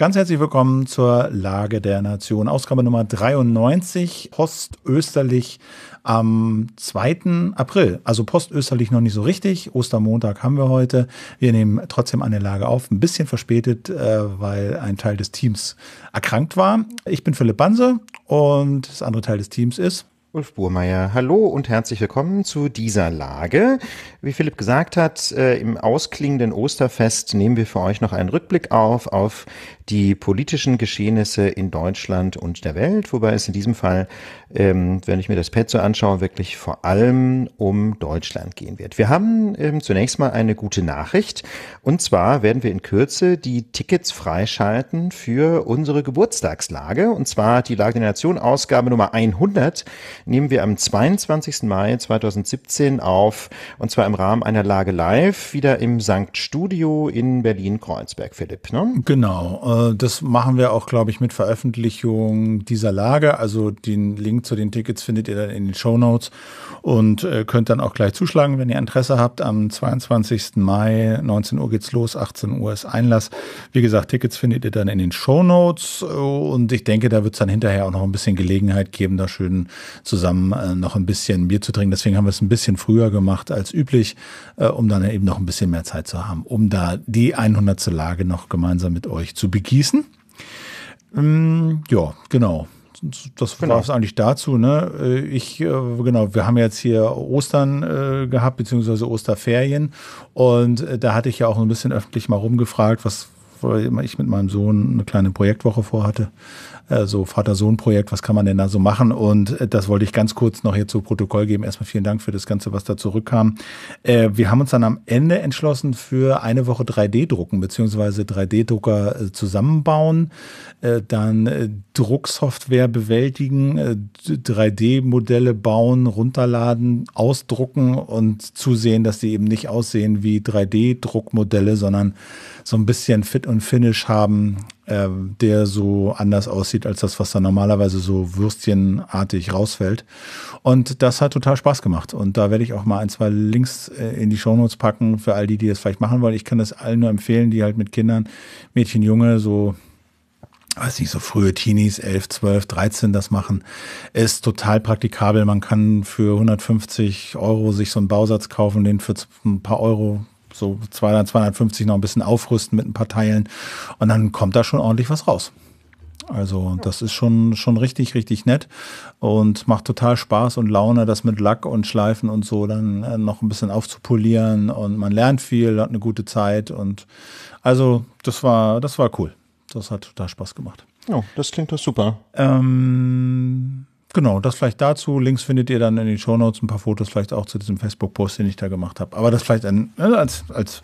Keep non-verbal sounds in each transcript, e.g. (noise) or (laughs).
Ganz herzlich willkommen zur Lage der Nation, Ausgabe Nummer 93, postösterlich am 2. April. Also postösterlich noch nicht so richtig. Ostermontag haben wir heute. Wir nehmen trotzdem eine Lage auf, ein bisschen verspätet, äh, weil ein Teil des Teams erkrankt war. Ich bin Philipp Banse und das andere Teil des Teams ist Ulf Burmeier, hallo und herzlich willkommen zu dieser Lage. Wie Philipp gesagt hat, äh, im ausklingenden Osterfest nehmen wir für euch noch einen Rückblick auf, auf die politischen Geschehnisse in Deutschland und der Welt, wobei es in diesem Fall, ähm, wenn ich mir das Pad so anschaue, wirklich vor allem um Deutschland gehen wird. Wir haben ähm, zunächst mal eine gute Nachricht und zwar werden wir in Kürze die Tickets freischalten für unsere Geburtstagslage und zwar die Lage der Nation Ausgabe Nummer 100 nehmen wir am 22. Mai 2017 auf und zwar im Rahmen einer Lage live wieder im Sankt Studio in Berlin-Kreuzberg, Philipp. Ne? Genau, äh, das machen wir auch, glaube ich, mit Veröffentlichung dieser Lage. Also den Link zu den Tickets findet ihr dann in den Show Notes und äh, könnt dann auch gleich zuschlagen, wenn ihr Interesse habt. Am 22. Mai, 19 Uhr geht's los, 18 Uhr ist Einlass. Wie gesagt, Tickets findet ihr dann in den Show Notes äh, und ich denke, da wird es dann hinterher auch noch ein bisschen Gelegenheit geben, da schön zusammen äh, noch ein bisschen Bier zu trinken. Deswegen haben wir es ein bisschen früher gemacht als üblich, äh, um dann eben noch ein bisschen mehr Zeit zu haben, um da die 100. Lage noch gemeinsam mit euch zu begießen. Ähm, ja, genau das genau. war es eigentlich dazu. Ne? Äh, ich, äh, genau, wir haben jetzt hier Ostern äh, gehabt, beziehungsweise Osterferien. Und äh, da hatte ich ja auch ein bisschen öffentlich mal rumgefragt, was, weil ich mit meinem Sohn eine kleine Projektwoche vorhatte. Äh, so Vater-Sohn-Projekt, was kann man denn da so machen? Und äh, das wollte ich ganz kurz noch hier zu Protokoll geben. Erstmal vielen Dank für das Ganze, was da zurückkam. Äh, wir haben uns dann am Ende entschlossen für eine Woche 3D-Drucken, beziehungsweise 3D-Drucker äh, zusammenbauen, dann Drucksoftware bewältigen, 3D-Modelle bauen, runterladen, ausdrucken und zusehen, dass die eben nicht aussehen wie 3D-Druckmodelle, sondern so ein bisschen Fit und Finish haben, äh, der so anders aussieht als das, was da normalerweise so würstchenartig rausfällt. Und das hat total Spaß gemacht. Und da werde ich auch mal ein, zwei Links äh, in die Shownotes packen für all die, die das vielleicht machen wollen. Ich kann das allen nur empfehlen, die halt mit Kindern, Mädchen, Junge, so weiß nicht, so frühe Teenies, 11, 12, 13 das machen, ist total praktikabel. Man kann für 150 Euro sich so einen Bausatz kaufen, den für ein paar Euro so 200, 250 noch ein bisschen aufrüsten mit ein paar Teilen. Und dann kommt da schon ordentlich was raus. Also das ist schon, schon richtig, richtig nett und macht total Spaß und Laune, das mit Lack und Schleifen und so dann äh, noch ein bisschen aufzupolieren und man lernt viel, hat eine gute Zeit und also das war, das war cool. Das hat total Spaß gemacht. Ja, oh, das klingt doch super. Ähm, Genau, das vielleicht dazu. Links findet ihr dann in den Shownotes ein paar Fotos vielleicht auch zu diesem Facebook-Post, den ich da gemacht habe. Aber das vielleicht ein, ne, als, als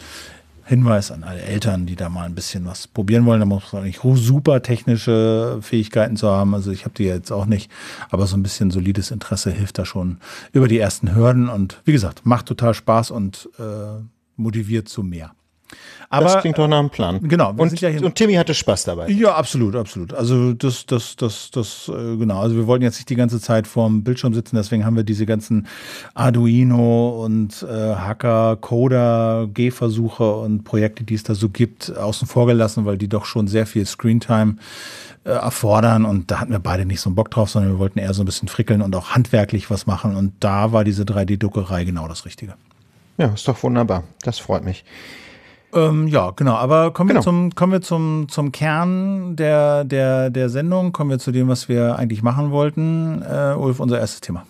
Hinweis an alle Eltern, die da mal ein bisschen was probieren wollen. Da muss man nicht super technische Fähigkeiten zu haben. Also ich habe die jetzt auch nicht, aber so ein bisschen solides Interesse hilft da schon über die ersten Hürden. Und wie gesagt, macht total Spaß und äh, motiviert zu mehr. Aber, das klingt doch nach einem Plan. Genau. Und, ja und, Timmy hatte Spaß dabei. Ja, absolut, absolut. Also das, das, das, das, äh, genau. Also wir wollten jetzt nicht die ganze Zeit vorm Bildschirm sitzen, deswegen haben wir diese ganzen Arduino und äh, Hacker, Coder, G-Versuche und Projekte, die es da so gibt, außen vor gelassen, weil die doch schon sehr viel Screentime äh, erfordern und da hatten wir beide nicht so einen Bock drauf, sondern wir wollten eher so ein bisschen frickeln und auch handwerklich was machen und da war diese 3D-Druckerei genau das Richtige. Ja, ist doch wunderbar. Das freut mich. Ähm, ja, genau. Aber kommen genau. wir, zum, kommen wir zum, zum Kern der, der, der Sendung, kommen wir zu dem, was wir eigentlich machen wollten. Äh, Ulf, unser erstes Thema.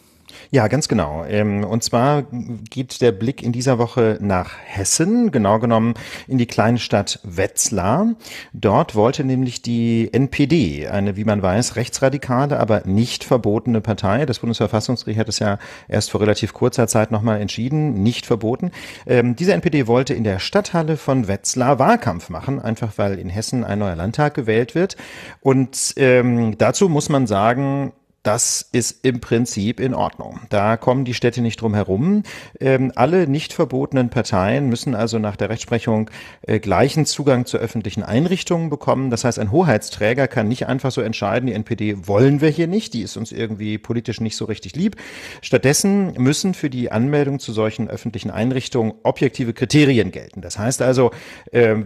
Ja, ganz genau. Ähm, und zwar geht der Blick in dieser Woche nach Hessen, genau genommen in die kleine Stadt Wetzlar. Dort wollte nämlich die NPD, eine, wie man weiß, rechtsradikale, aber nicht verbotene Partei, das Bundesverfassungsgericht hat es ja erst vor relativ kurzer Zeit nochmal entschieden, nicht verboten. Ähm, diese NPD wollte in der Stadthalle von Wetzlar Wahlkampf machen, einfach weil in Hessen ein neuer Landtag gewählt wird. Und ähm, dazu muss man sagen, das ist im Prinzip in Ordnung. Da kommen die Städte nicht drum herum. Ähm, alle nicht verbotenen Parteien müssen also nach der Rechtsprechung äh, gleichen Zugang zu öffentlichen Einrichtungen bekommen. Das heißt, ein Hoheitsträger kann nicht einfach so entscheiden, die NPD wollen wir hier nicht, die ist uns irgendwie politisch nicht so richtig lieb. Stattdessen müssen für die Anmeldung zu solchen öffentlichen Einrichtungen objektive Kriterien gelten. Das heißt also, äh,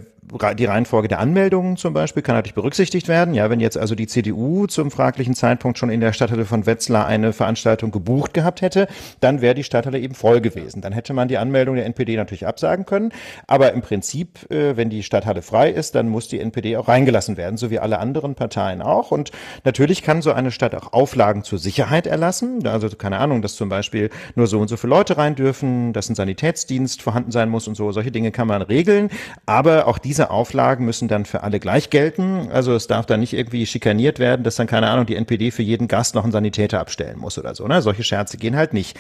die Reihenfolge der Anmeldungen zum Beispiel kann natürlich berücksichtigt werden. Ja, wenn jetzt also die CDU zum fraglichen Zeitpunkt schon in der Stadthalle von Wetzlar eine Veranstaltung gebucht gehabt hätte, dann wäre die Stadthalle eben voll gewesen. Dann hätte man die Anmeldung der NPD natürlich absagen können. Aber im Prinzip, äh, wenn die Stadthalle frei ist, dann muss die NPD auch reingelassen werden, so wie alle anderen Parteien auch. Und natürlich kann so eine Stadt auch Auflagen zur Sicherheit erlassen. Also keine Ahnung, dass zum Beispiel nur so und so viele Leute rein dürfen, dass ein Sanitätsdienst vorhanden sein muss und so. Solche Dinge kann man regeln. Aber auch diese diese Auflagen müssen dann für alle gleich gelten. Also es darf dann nicht irgendwie schikaniert werden, dass dann, keine Ahnung, die NPD für jeden Gast noch einen Sanitäter abstellen muss oder so. Ne? Solche Scherze gehen halt nicht.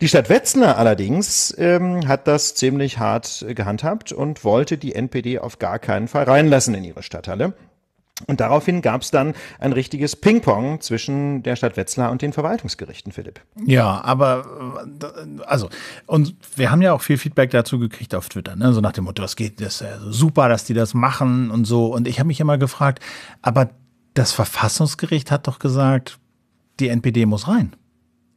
Die Stadt Wetzlar allerdings ähm, hat das ziemlich hart gehandhabt und wollte die NPD auf gar keinen Fall reinlassen in ihre Stadthalle. Und daraufhin gab es dann ein richtiges Ping-Pong zwischen der Stadt Wetzlar und den Verwaltungsgerichten, Philipp. Ja, aber äh, also, und wir haben ja auch viel Feedback dazu gekriegt auf Twitter, ne? so nach dem Motto, das geht, das ist ja super, dass die das machen und so. Und ich habe mich immer gefragt, aber das Verfassungsgericht hat doch gesagt, die NPD muss rein.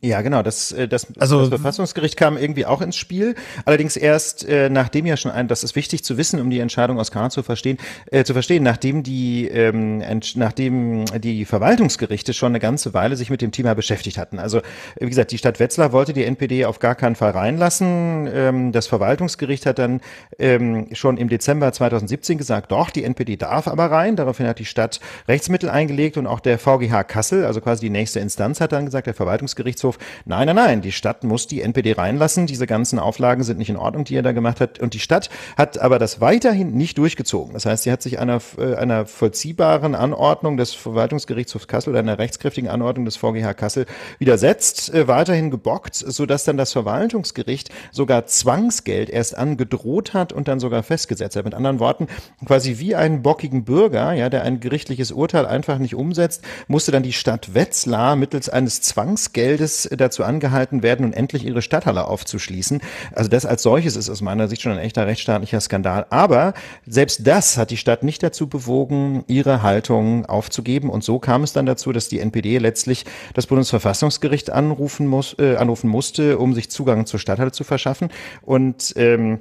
Ja, genau. Das, äh, das, also, das Verfassungsgericht kam irgendwie auch ins Spiel. Allerdings erst äh, nachdem ja schon ein, das ist wichtig zu wissen, um die Entscheidung aus Karl zu verstehen, äh, zu verstehen, nachdem die, ähm, nachdem die Verwaltungsgerichte schon eine ganze Weile sich mit dem Thema beschäftigt hatten. Also wie gesagt, die Stadt Wetzlar wollte die NPD auf gar keinen Fall reinlassen. Ähm, das Verwaltungsgericht hat dann ähm, schon im Dezember 2017 gesagt, doch, die NPD darf aber rein. Daraufhin hat die Stadt Rechtsmittel eingelegt und auch der VGH Kassel, also quasi die nächste Instanz, hat dann gesagt, der Verwaltungsgerichtshof doof. Nein, nein, nein, die Stadt muss die NPD reinlassen. Diese ganzen Auflagen sind nicht in Ordnung, die er da gemacht hat. Und die Stadt hat aber das weiterhin nicht durchgezogen. Das heißt, sie hat sich einer, äh, einer vollziehbaren Anordnung des Verwaltungsgerichtshofs Kassel oder einer rechtskräftigen Anordnung des VGH Kassel widersetzt, äh, weiterhin gebockt, sodass dann das Verwaltungsgericht sogar Zwangsgeld erst angedroht hat und dann sogar festgesetzt hat. Mit anderen Worten, quasi wie einen bockigen Bürger, ja, der ein gerichtliches Urteil einfach nicht umsetzt, musste dann die Stadt Wetzlar mittels eines Zwangsgeldes Kids dazu angehalten werden und endlich ihre Stadthalle aufzuschließen. Also das als solches ist aus meiner Sicht schon ein echter rechtsstaatlicher Skandal. Aber selbst das hat die Stadt nicht dazu bewogen, ihre Haltung aufzugeben. Und so kam es dann dazu, dass die NPD letztlich das Bundesverfassungsgericht anrufen, muss, äh, anrufen musste, um sich Zugang zur Stadthalle zu verschaffen. Und ähm,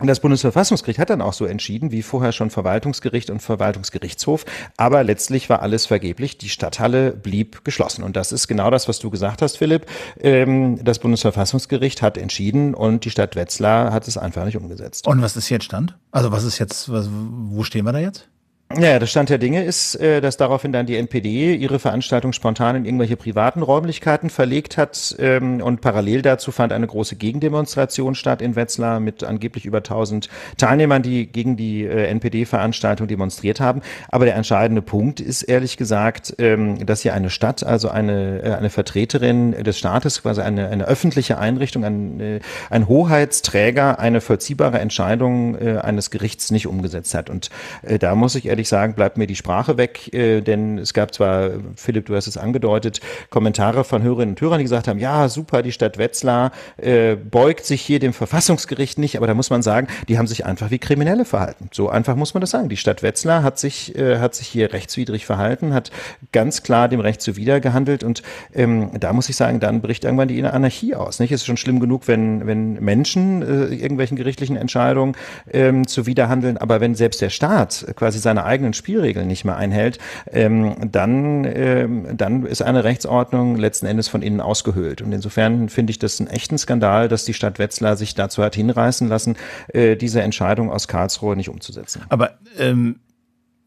und das Bundesverfassungsgericht hat dann auch so entschieden, wie vorher schon Verwaltungsgericht und Verwaltungsgerichtshof. Aber letztlich war alles vergeblich. Die Stadthalle blieb geschlossen. Und das ist genau das, was du gesagt hast, Philipp. Ähm, das Bundesverfassungsgericht hat entschieden und die Stadt Wetzlar hat es einfach nicht umgesetzt. Und was ist jetzt Stand? Also was ist jetzt, wo stehen wir da jetzt? Ja, der Stand der Dinge ist, äh, dass daraufhin dann die NPD ihre Veranstaltung spontan in irgendwelche privaten Räumlichkeiten verlegt hat ähm, und parallel dazu fand eine große Gegendemonstration statt in Wetzlar mit angeblich über 1000 Teilnehmern, die gegen die äh, NPD-Veranstaltung demonstriert haben. Aber der entscheidende Punkt ist ehrlich gesagt, ähm, dass hier eine Stadt, also eine, äh, eine Vertreterin des Staates, quasi eine, eine öffentliche Einrichtung, ein, ein Hoheitsträger eine vollziehbare Entscheidung eines Gerichts nicht umgesetzt hat. Und da muss ich ehrlich gleichzeitig sagen, bleibt mir die Sprache weg, äh, denn es gab zwar, Philipp, du hast es angedeutet, Kommentare von Hörerinnen und Hörern, die gesagt haben, ja, super, die Stadt Wetzlar äh, beugt sich hier dem Verfassungsgericht nicht, aber da muss man sagen, die haben sich einfach wie Kriminelle verhalten. So einfach muss man das sagen. Die Stadt Wetzlar hat sich, äh, hat sich hier rechtswidrig verhalten, hat ganz klar dem Recht zuwidergehandelt und ähm, da muss ich sagen, dann bricht irgendwann die Anarchie aus. Nicht? Es ist schon schlimm genug, wenn, wenn Menschen äh, irgendwelchen gerichtlichen Entscheidungen ähm, zuwiderhandeln, aber wenn selbst der Staat quasi seine eigenen Spielregeln nicht mehr einhält, ähm, dann, ähm, dann ist eine Rechtsordnung letzten Endes von innen ausgehöhlt. Und insofern finde ich das einen echten Skandal, dass die Stadt Wetzlar sich dazu hat hinreißen lassen, äh, diese Entscheidung aus Karlsruhe nicht umzusetzen. Aber ähm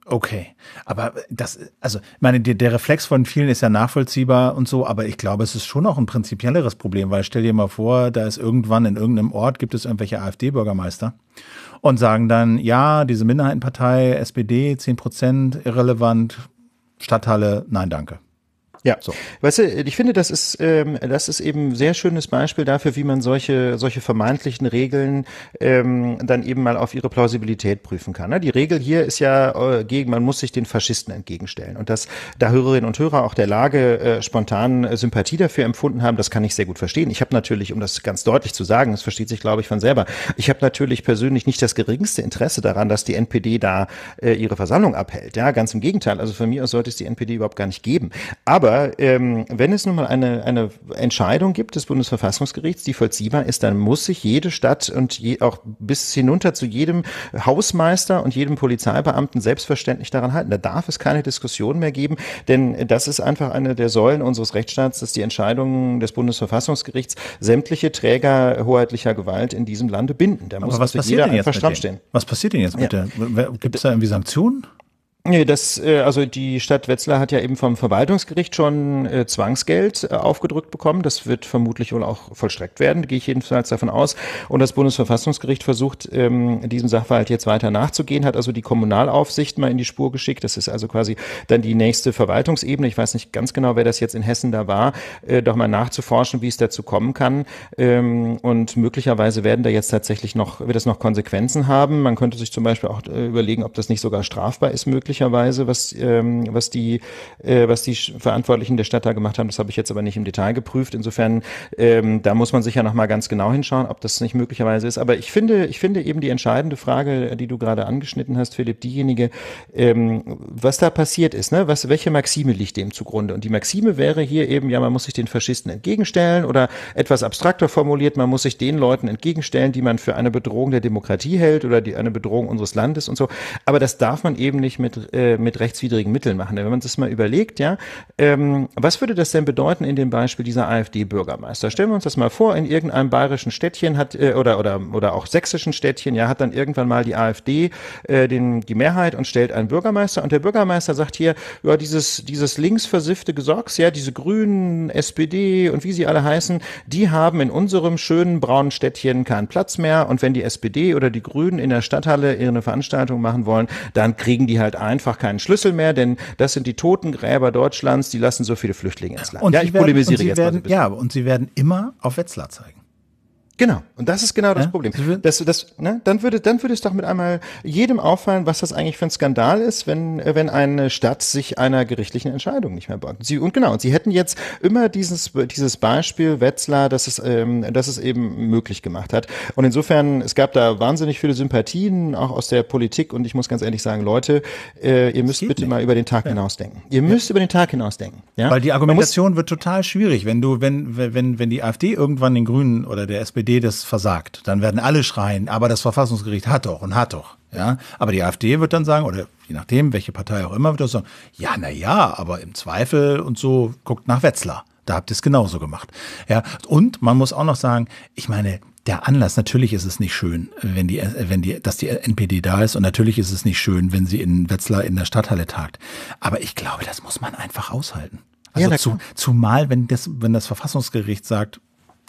Okay, aber das, also, meine, der, der, Reflex von vielen ist ja nachvollziehbar und so, aber ich glaube, es ist schon auch ein prinzipielleres Problem, weil stell dir mal vor, da ist irgendwann in irgendeinem Ort gibt es irgendwelche AfD-Bürgermeister und sagen dann, ja, diese Minderheitenpartei, SPD, 10 Prozent, irrelevant, Stadthalle, nein, danke. Ja. So. Weißt du, ich finde, das ist, ähm, das ist eben ein sehr schönes Beispiel dafür, wie man solche, solche vermeintlichen Regeln ähm, dann eben mal auf ihre Plausibilität prüfen kann. Ne? Die Regel hier ist ja äh, gegen, man muss sich den Faschisten entgegenstellen. Und dass da Hörerinnen und Hörer auch der Lage äh, spontan äh, Sympathie dafür empfunden haben, das kann ich sehr gut verstehen. Ich habe natürlich, um das ganz deutlich zu sagen, das versteht sich, glaube ich, von selber, ich habe natürlich persönlich nicht das geringste Interesse daran, dass die NPD da äh, ihre Versammlung abhält. Ja, ganz im Gegenteil. Also von mir aus sollte es die NPD überhaupt gar nicht geben. Aber aber ähm, wenn es nun mal eine, eine Entscheidung gibt des Bundesverfassungsgerichts, die vollziehbar ist, dann muss sich jede Stadt und je, auch bis hinunter zu jedem Hausmeister und jedem Polizeibeamten selbstverständlich daran halten. Da darf es keine Diskussion mehr geben, denn das ist einfach eine der Säulen unseres Rechtsstaats, dass die Entscheidungen des Bundesverfassungsgerichts sämtliche Träger hoheitlicher Gewalt in diesem Lande binden. Da Aber muss was also passiert jeder denn jetzt einfach stramm stehen. Was passiert denn jetzt mit ja. der? Gibt es da irgendwie Sanktionen? Nee, das, äh, also die Stadt Wetzlar hat ja eben vom Verwaltungsgericht schon äh, Zwangsgeld äh, aufgedrückt bekommen. Das wird vermutlich wohl auch vollstreckt werden, gehe ich jedenfalls davon aus. Und das Bundesverfassungsgericht versucht, ähm, diesem Sachverhalt jetzt weiter nachzugehen, hat also die Kommunalaufsicht mal in die Spur geschickt. Das ist also quasi dann die nächste Verwaltungsebene. Ich weiß nicht ganz genau, wer das jetzt in Hessen da war, doch mal nachzuforschen, wie es dazu kommen kann. Ähm, und möglicherweise werden da jetzt tatsächlich noch, wird das noch Konsequenzen haben. Man könnte sich zum Beispiel auch überlegen, ob das nicht sogar strafbar ist, möglich möglicherweise, was, ähm, was, die, äh, was die Verantwortlichen der Stadt da gemacht haben. Das habe ich jetzt aber nicht im Detail geprüft. Insofern, ähm, da muss man sich ja nochmal ganz genau hinschauen, ob das nicht möglicherweise ist. Aber ich finde, ich finde eben die entscheidende Frage, äh, die du gerade angeschnitten hast, Philipp, diejenige, ähm, was da passiert ist, ne? was, welche Maxime liegt dem zugrunde? Und die Maxime wäre hier eben, ja, man muss sich den Faschisten entgegenstellen oder etwas abstrakter formuliert, man muss sich den Leuten entgegenstellen, die man für eine Bedrohung der Demokratie hält oder die eine Bedrohung unseres Landes und so. Aber das darf man eben nicht mit äh, mit rechtswidrigen Mitteln machen. Wenn man das mal überlegt, ja, ähm, was würde das denn bedeuten in dem Beispiel dieser AfD-Bürgermeister? Stellen wir uns das mal vor, in irgendeinem bayerischen Städtchen hat äh, oder oder oder auch sächsischen Städtchen, ja, hat dann irgendwann mal die AfD äh, den die Mehrheit und stellt einen Bürgermeister und der Bürgermeister sagt hier, ja, dieses dieses linksversiffte Gesorgs, ja, diese Grünen, SPD und wie sie alle heißen, die haben in unserem schönen braunen Städtchen keinen Platz mehr und wenn die SPD oder die Grünen in der Stadthalle ihre Veranstaltung machen wollen, dann kriegen die halt ein einfach keinen Schlüssel mehr, denn das sind die Totengräber Deutschlands, die lassen so viele Flüchtlinge ins Land. Und ja, ich werden, polemisiere jetzt werden, mal so ein bisschen. Ja, und sie werden immer auf Wetzlar zeigen. Genau, und das ist genau das ja? Problem. Das, das, ne? dann, würde, dann würde es doch mit einmal jedem auffallen, was das eigentlich für ein Skandal ist, wenn, wenn eine Stadt sich einer gerichtlichen Entscheidung nicht mehr beugt. Sie, und genau, und sie hätten jetzt immer dieses, dieses Beispiel Wetzlar, dass es, ähm, dass es eben möglich gemacht hat. Und insofern, es gab da wahnsinnig viele Sympathien, auch aus der Politik. Und ich muss ganz ehrlich sagen, Leute, äh, ihr müsst bitte nicht. mal über den Tag ja. hinausdenken. Ihr müsst ja. über den Tag hinausdenken. Ja? Weil die Argumentation wird total schwierig, wenn du, wenn, wenn, wenn die AfD irgendwann den Grünen oder der SPD SPD das versagt. Dann werden alle schreien, aber das Verfassungsgericht hat doch und hat doch. Ja? Aber die AfD wird dann sagen, oder je nachdem, welche Partei auch immer, wird das sagen, ja, na ja, aber im Zweifel und so guckt nach Wetzlar. Da habt ihr es genauso gemacht. Ja, und man muss auch noch sagen, ich meine, der Anlass, natürlich ist es nicht schön, wenn die, wenn die, dass die NPD da ist und natürlich ist es nicht schön, wenn sie in Wetzlar in der Stadthalle tagt. Aber ich glaube, das muss man einfach aushalten. Also ja, zu, zumal, wenn das, wenn das Verfassungsgericht sagt,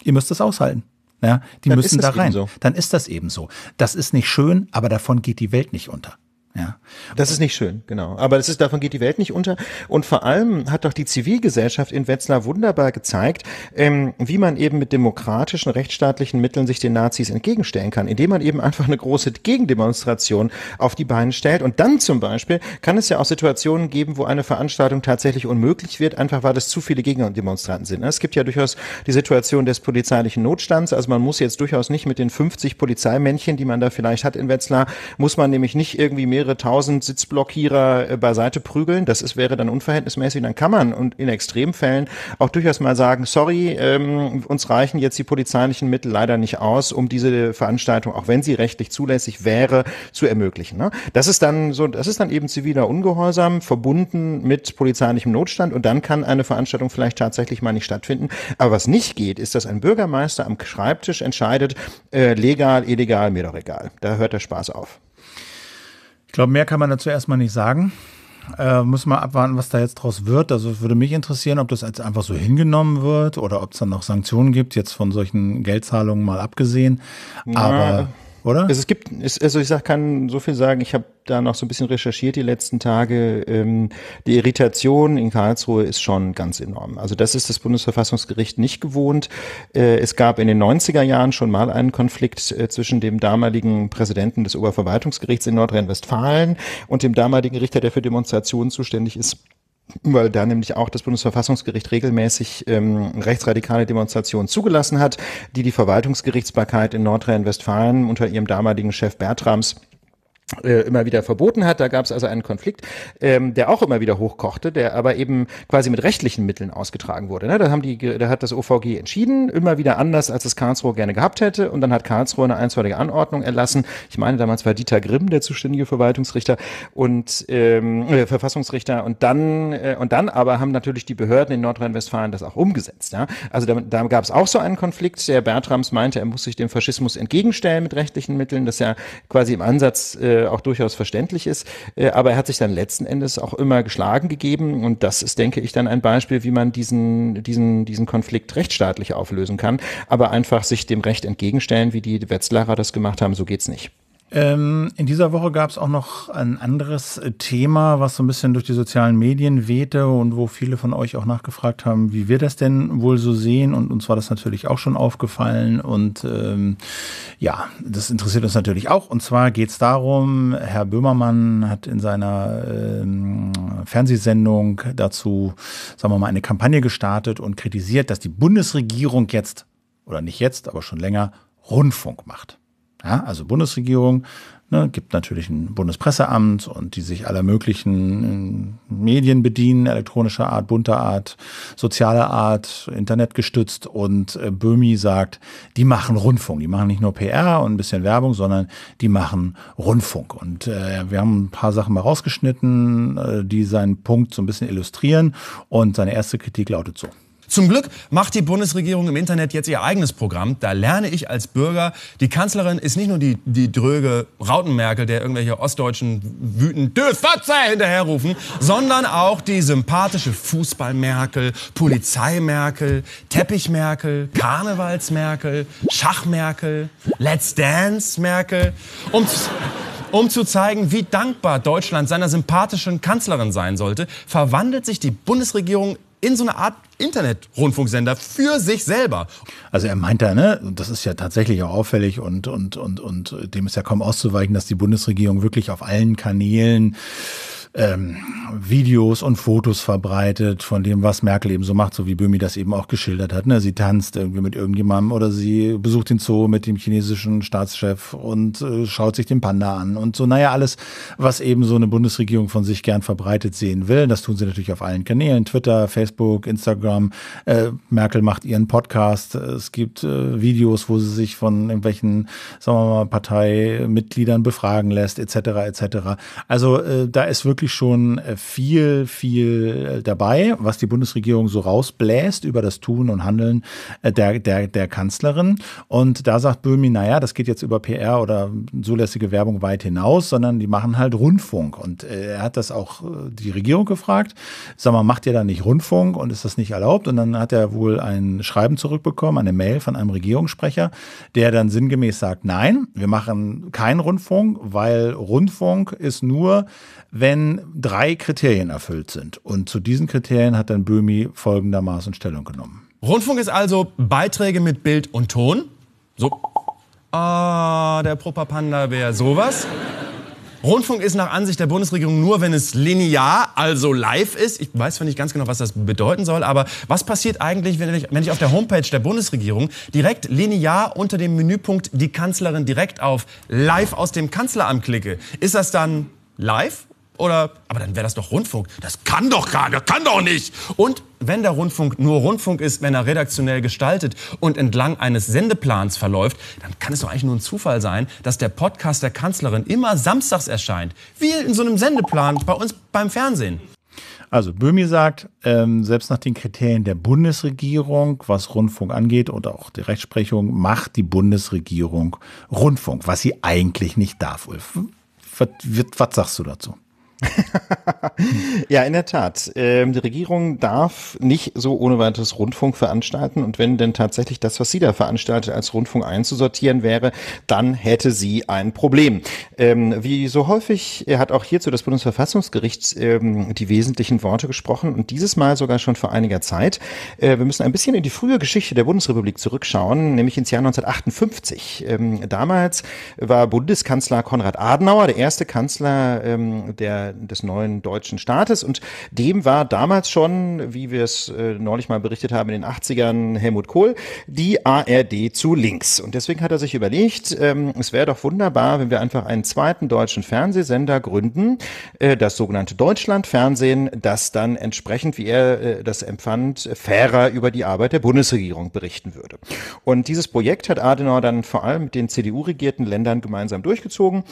ihr müsst das aushalten. Ja, die dann müssen da rein. So. Dann ist das eben so. Das ist nicht schön, aber davon geht die Welt nicht unter. Ja. Das ist nicht schön, genau. Aber das ist, davon geht die Welt nicht unter. Und vor allem hat doch die Zivilgesellschaft in Wetzlar wunderbar gezeigt, ähm, wie man eben mit demokratischen, rechtsstaatlichen Mitteln sich den Nazis entgegenstellen kann, indem man eben einfach eine große Gegendemonstration auf die Beine stellt. Und dann zum Beispiel kann es ja auch Situationen geben, wo eine Veranstaltung tatsächlich unmöglich wird, einfach weil es zu viele Gegendemonstranten sind. Es gibt ja durchaus die Situation des polizeilichen Notstands. Also man muss jetzt durchaus nicht mit den 50 Polizeimännchen, die man da vielleicht hat in Wetzlar, muss man nämlich nicht irgendwie mehrere mehrere tausend Sitzblockierer äh, beiseite prügeln, das ist, wäre dann unverhältnismäßig, dann kann man und in Extremfällen auch durchaus mal sagen, sorry, ähm, uns reichen jetzt die polizeilichen Mittel leider nicht aus, um diese Veranstaltung, auch wenn sie rechtlich zulässig wäre, zu ermöglichen. Ne? Das ist dann so, das ist dann eben ziviler Ungehorsam verbunden mit polizeilichem Notstand und dann kann eine Veranstaltung vielleicht tatsächlich mal nicht stattfinden. Aber was nicht geht, ist, dass ein Bürgermeister am Schreibtisch entscheidet, äh, legal, illegal, mir doch egal. Da hört der Spaß auf glaube, mehr kann man dazu erstmal nicht sagen. Äh, muss man abwarten, was da jetzt draus wird. Also würde mich interessieren, ob das jetzt einfach so hingenommen wird oder ob es dann noch Sanktionen gibt, jetzt von solchen Geldzahlungen mal abgesehen. Na, Aber oder? Also es gibt, also ich sag, kann so viel sagen, ich habe da noch so ein bisschen recherchiert die letzten Tage. Ähm, die Irritation in Karlsruhe ist schon ganz enorm. Also das ist das Bundesverfassungsgericht nicht gewohnt. Äh, es gab in den 90er Jahren schon mal einen Konflikt äh, zwischen dem damaligen Präsidenten des Oberverwaltungsgerichts in Nordrhein-Westfalen und dem damaligen Richter, der für Demonstrationen zuständig ist weil da nämlich auch das Bundesverfassungsgericht regelmäßig ähm, rechtsradikale Demonstrationen zugelassen hat, die die Verwaltungsgerichtsbarkeit in Nordrhein-Westfalen unter ihrem damaligen Chef Bertrams äh, immer wieder verboten hat. Da gab es also einen Konflikt, ähm, der auch immer wieder hochkochte, der aber eben quasi mit rechtlichen Mitteln ausgetragen wurde. Ne? Da, haben die, da hat das OVG entschieden, immer wieder anders, als es Karlsruhe gerne gehabt hätte. Und dann hat Karlsruhe eine einstweilige Anordnung erlassen. Ich meine, damals war Dieter Grimm der zuständige Verwaltungsrichter und ähm, äh, Verfassungsrichter. Und dann, äh, und dann aber haben natürlich die Behörden in Nordrhein-Westfalen das auch umgesetzt. Ja? Also da, da gab es auch so einen Konflikt. Der Bertrams meinte, er muss sich dem Faschismus entgegenstellen mit rechtlichen Mitteln. Das ist ja quasi im Ansatz äh, äh, auch durchaus verständlich ist. Äh, aber er hat sich dann letzten Endes auch immer geschlagen gegeben. Und das ist, denke ich, dann ein Beispiel, wie man diesen, diesen, diesen Konflikt rechtsstaatlich auflösen kann. Aber einfach sich dem Recht entgegenstellen, wie die Wetzlarer das gemacht haben, so geht's nicht. Ähm, in dieser Woche gab es auch noch ein anderes äh, Thema, was so ein bisschen durch die sozialen Medien wehte und wo viele von euch auch nachgefragt haben, wie wir das denn wohl so sehen. Und uns war das natürlich auch schon aufgefallen. Und ähm, ja, das interessiert uns natürlich auch. Und zwar geht es darum, Herr Böhmermann hat in seiner ähm, Fernsehsendung dazu, sagen wir mal, eine Kampagne gestartet und kritisiert, dass die Bundesregierung jetzt, oder nicht jetzt, aber schon länger, Rundfunk macht. Ja, also Bundesregierung ne, gibt natürlich ein Bundespresseamt und die sich aller möglichen äh, Medien bedienen, elektronischer Art, bunter Art, sozialer Art, internetgestützt. Und äh, Böhmi sagt, die machen Rundfunk. Die machen nicht nur PR und ein bisschen Werbung, sondern die machen Rundfunk. Und äh, wir haben ein paar Sachen mal rausgeschnitten, äh, die seinen Punkt so ein bisschen illustrieren. Und seine erste Kritik lautet so. Zum Glück macht die Bundesregierung im Internet jetzt ihr eigenes Programm. Da lerne ich als Bürger, die Kanzlerin ist nicht nur die, die dröge Rautenmerkel, der irgendwelche Ostdeutschen wütend Döfatzer hinterherrufen, sondern auch die sympathische Fußball-Merkel, Polizei-Merkel, teppich Fußballmerkel, karnevals Teppichmerkel, schach Schachmerkel, Let's Dance Merkel. Um um zu zeigen, wie dankbar Deutschland seiner sympathischen Kanzlerin sein sollte, verwandelt sich die Bundesregierung in so eine Art Internet-Rundfunksender für sich selber. Also er meint da, ne, das ist ja tatsächlich auch auffällig und, und, und, und dem ist ja kaum auszuweichen, dass die Bundesregierung wirklich auf allen Kanälen ähm, Videos und Fotos verbreitet von dem, was Merkel eben so macht, so wie Böhmi das eben auch geschildert hat. Ne? Sie tanzt irgendwie mit irgendjemandem oder sie besucht den Zoo mit dem chinesischen Staatschef und äh, schaut sich den Panda an und so, naja, alles, was eben so eine Bundesregierung von sich gern verbreitet sehen will. Das tun sie natürlich auf allen Kanälen, Twitter, Facebook, Instagram. Äh, Merkel macht ihren Podcast. Es gibt äh, Videos, wo sie sich von irgendwelchen, sagen wir mal, Parteimitgliedern befragen lässt, etc., etc. Also äh, da ist wirklich wirklich schon äh, viel, viel äh, dabei, was die Bundesregierung so rausbläst über das Tun und Handeln äh, der, der, der Kanzlerin. Und da sagt Böhmi, naja, das geht jetzt über PR oder zulässige Werbung weit hinaus, sondern die machen halt Rundfunk. Und er hat das auch die Regierung gefragt. Sag mal, macht ihr da nicht Rundfunk und ist das nicht erlaubt? Und dann hat er wohl ein Schreiben zurückbekommen, eine Mail von einem Regierungssprecher, der dann sinngemäß sagt, nein, wir machen keinen Rundfunk, weil Rundfunk ist nur, wenn drei Kriterien erfüllt sind. Und zu diesen Kriterien hat dann Böhmi folgendermaßen Stellung genommen. Rundfunk ist also Beiträge mit Bild und Ton. So. Ah, der Propaganda wäre sowas. Rundfunk ist nach Ansicht der Bundesregierung nur, wenn es linear, also live ist. Ich weiß zwar nicht ganz genau, was das bedeuten soll, aber was passiert eigentlich, wenn ich, wenn ich auf der Homepage der Bundesregierung direkt linear unter dem Menüpunkt die Kanzlerin direkt auf live aus dem Kanzleramt klicke? Ist das dann live oder, aber dann wäre das doch Rundfunk. Das kann doch gar nicht, kann doch nicht. Und wenn der Rundfunk nur Rundfunk ist, wenn er redaktionell gestaltet und entlang eines Sendeplans verläuft, dann kann es doch eigentlich nur ein Zufall sein, dass der Podcast der Kanzlerin immer samstags erscheint. Wie in so einem Sendeplan bei uns beim Fernsehen. Also Böhmi sagt, ähm, selbst nach den Kriterien der Bundesregierung, was Rundfunk angeht und auch die Rechtsprechung, macht die Bundesregierung Rundfunk, was sie eigentlich nicht darf, Ulf. Was, was sagst du dazu? (laughs) ja, in der Tat. Ähm, die Regierung darf nicht so ohne weiteres Rundfunk veranstalten. Und wenn denn tatsächlich das, was sie da veranstaltet, als Rundfunk einzusortieren wäre, dann hätte sie ein Problem. Ähm, wie so häufig äh, hat auch hierzu das Bundesverfassungsgericht ähm, die wesentlichen Worte gesprochen und dieses Mal sogar schon vor einiger Zeit. Äh, wir müssen ein bisschen in die frühe Geschichte der Bundesrepublik zurückschauen, nämlich ins Jahr 1958. Ähm, damals war Bundeskanzler Konrad Adenauer der erste Kanzler ähm, der des neuen deutschen Staates. Und dem war damals schon, wie wir es äh, neulich mal berichtet haben, in den 80ern Helmut Kohl, die ARD zu links. Und deswegen hat er sich überlegt, ähm, es wäre doch wunderbar, wenn wir einfach einen zweiten deutschen Fernsehsender gründen, äh, das sogenannte Deutschlandfernsehen, das dann entsprechend, wie er äh, das empfand, fairer über die Arbeit der Bundesregierung berichten würde. Und dieses Projekt hat Adenauer dann vor allem mit den CDU-regierten Ländern gemeinsam durchgezogen,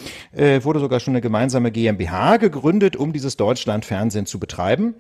wurde sogar schon eine gemeinsame GmbH gegründet gegründet, um dieses Deutschlandfernsehen zu betreiben.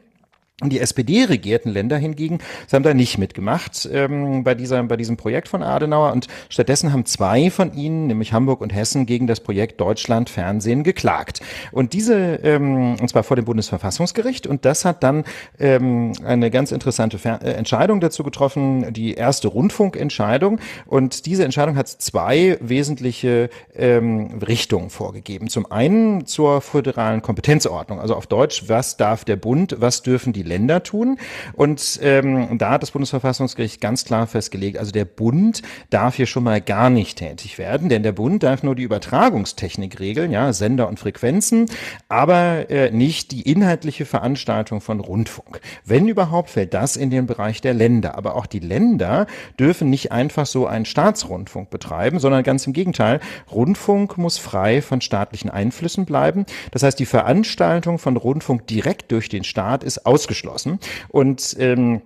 Die SPD-regierten Länder hingegen, sie haben da nicht mitgemacht ähm, bei, dieser, bei diesem Projekt von Adenauer und stattdessen haben zwei von ihnen, nämlich Hamburg und Hessen, gegen das Projekt Deutschland Fernsehen geklagt. Und diese, ähm, und zwar vor dem Bundesverfassungsgericht und das hat dann ähm, eine ganz interessante Fer äh, Entscheidung dazu getroffen, die erste Rundfunkentscheidung und diese Entscheidung hat zwei wesentliche ähm, Richtungen vorgegeben. Zum einen zur föderalen Kompetenzordnung, also auf Deutsch, was darf der Bund, was dürfen die die Länder tun. Und ähm, da hat das Bundesverfassungsgericht ganz klar festgelegt, also der Bund darf hier schon mal gar nicht tätig werden, denn der Bund darf nur die Übertragungstechnik regeln, ja, Sender und Frequenzen, aber äh, nicht die inhaltliche Veranstaltung von Rundfunk. Wenn überhaupt, fällt das in den Bereich der Länder. Aber auch die Länder dürfen nicht einfach so einen Staatsrundfunk betreiben, sondern ganz im Gegenteil, Rundfunk muss frei von staatlichen Einflüssen bleiben. Das heißt, die Veranstaltung von Rundfunk direkt durch den Staat ist ausgeschlossen ausgeschlossen. Und ähm,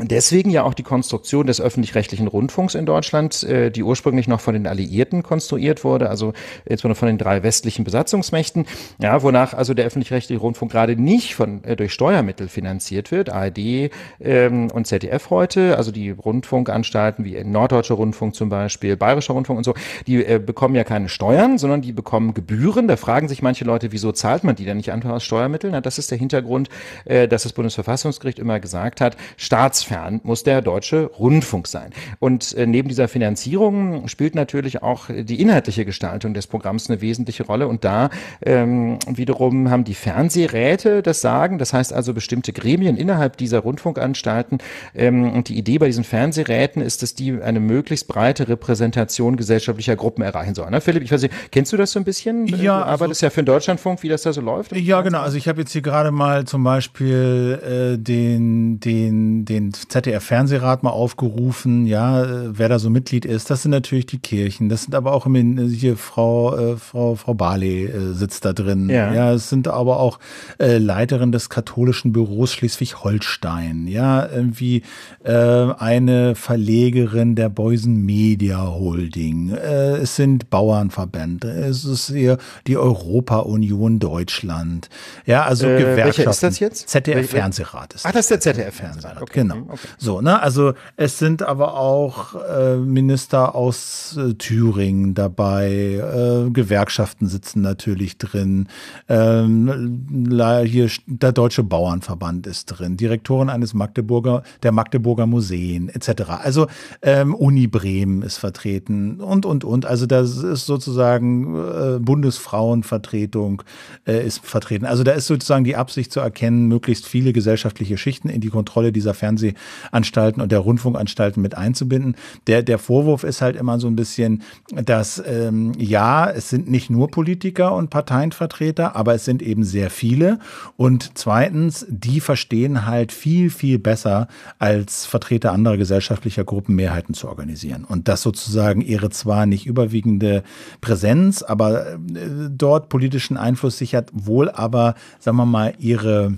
Deswegen ja auch die Konstruktion des öffentlich-rechtlichen Rundfunks in Deutschland, äh, die ursprünglich noch von den Alliierten konstruiert wurde, also insbesondere von den drei westlichen Besatzungsmächten, ja, wonach also der öffentlich-rechtliche Rundfunk gerade nicht von, äh, durch Steuermittel finanziert wird, ARD ähm, und ZDF heute, also die Rundfunkanstalten wie Norddeutscher Rundfunk zum Beispiel, Bayerischer Rundfunk und so, die äh, bekommen ja keine Steuern, sondern die bekommen Gebühren. Da fragen sich manche Leute, wieso zahlt man die denn nicht einfach aus Steuermitteln? Na, das ist der Hintergrund, äh, dass das Bundesverfassungsgericht immer gesagt hat, Staats staatsfern muss der deutsche Rundfunk sein. Und äh, neben dieser Finanzierung spielt natürlich auch die inhaltliche Gestaltung des Programms eine wesentliche Rolle. Und da ähm, wiederum haben die Fernsehräte das Sagen. Das heißt also bestimmte Gremien innerhalb dieser Rundfunkanstalten. Ähm, und die Idee bei diesen Fernsehräten ist, dass die eine möglichst breite Repräsentation gesellschaftlicher Gruppen erreichen sollen. Ne, Philipp, ich weiß nicht, kennst du das so ein bisschen? Ja. Du äh, arbeitest also, ja für den Deutschlandfunk, wie das da so läuft. Ja, genau. Also ich habe jetzt hier gerade mal zum Beispiel äh, den, den, den ZDF-Fernsehrat mal aufgerufen, ja, äh, wer da so Mitglied ist. Das sind natürlich die Kirchen. Das sind aber auch immerhin äh, hier Frau, äh, Frau, Frau Barley äh, sitzt da drin. Ja. ja, es sind aber auch äh, Leiterin des katholischen Büros Schleswig-Holstein. Ja, irgendwie äh, eine Verlegerin der Beusen Media Holding. Äh, es sind Bauernverbände. Es ist hier die Europa-Union Deutschland. Ja, also äh, Gewerkschaften. Welcher ist das jetzt? ZDF-Fernsehrat ist. Ach, das ist der ZDF-Fernsehrat. Okay. Genau okay. So, ne? Also es sind aber auch äh, Minister aus äh, Thüringen dabei, äh, Gewerkschaften sitzen natürlich drin, ähm, hier der Deutsche Bauernverband ist drin, Direktorin eines Magdeburger, der Magdeburger Museen, etc. Also ähm, Uni Bremen ist vertreten und und und. Also das ist sozusagen äh, Bundesfrauenvertretung äh, ist vertreten. Also da ist sozusagen die Absicht zu erkennen, möglichst viele gesellschaftliche Schichten in die Kontrolle dieser Fernseh Fernsehanstalten und der Rundfunkanstalten mit einzubinden. Der, der Vorwurf ist halt immer so ein bisschen, dass ähm, ja, es sind nicht nur Politiker und Parteienvertreter, aber es sind eben sehr viele. Und zweitens, die verstehen halt viel, viel besser als Vertreter anderer gesellschaftlicher Gruppen Mehrheiten zu organisieren. Und das sozusagen ihre zwar nicht überwiegende Präsenz, aber äh, dort politischen Einfluss sichert, wohl aber, sagen wir mal, ihre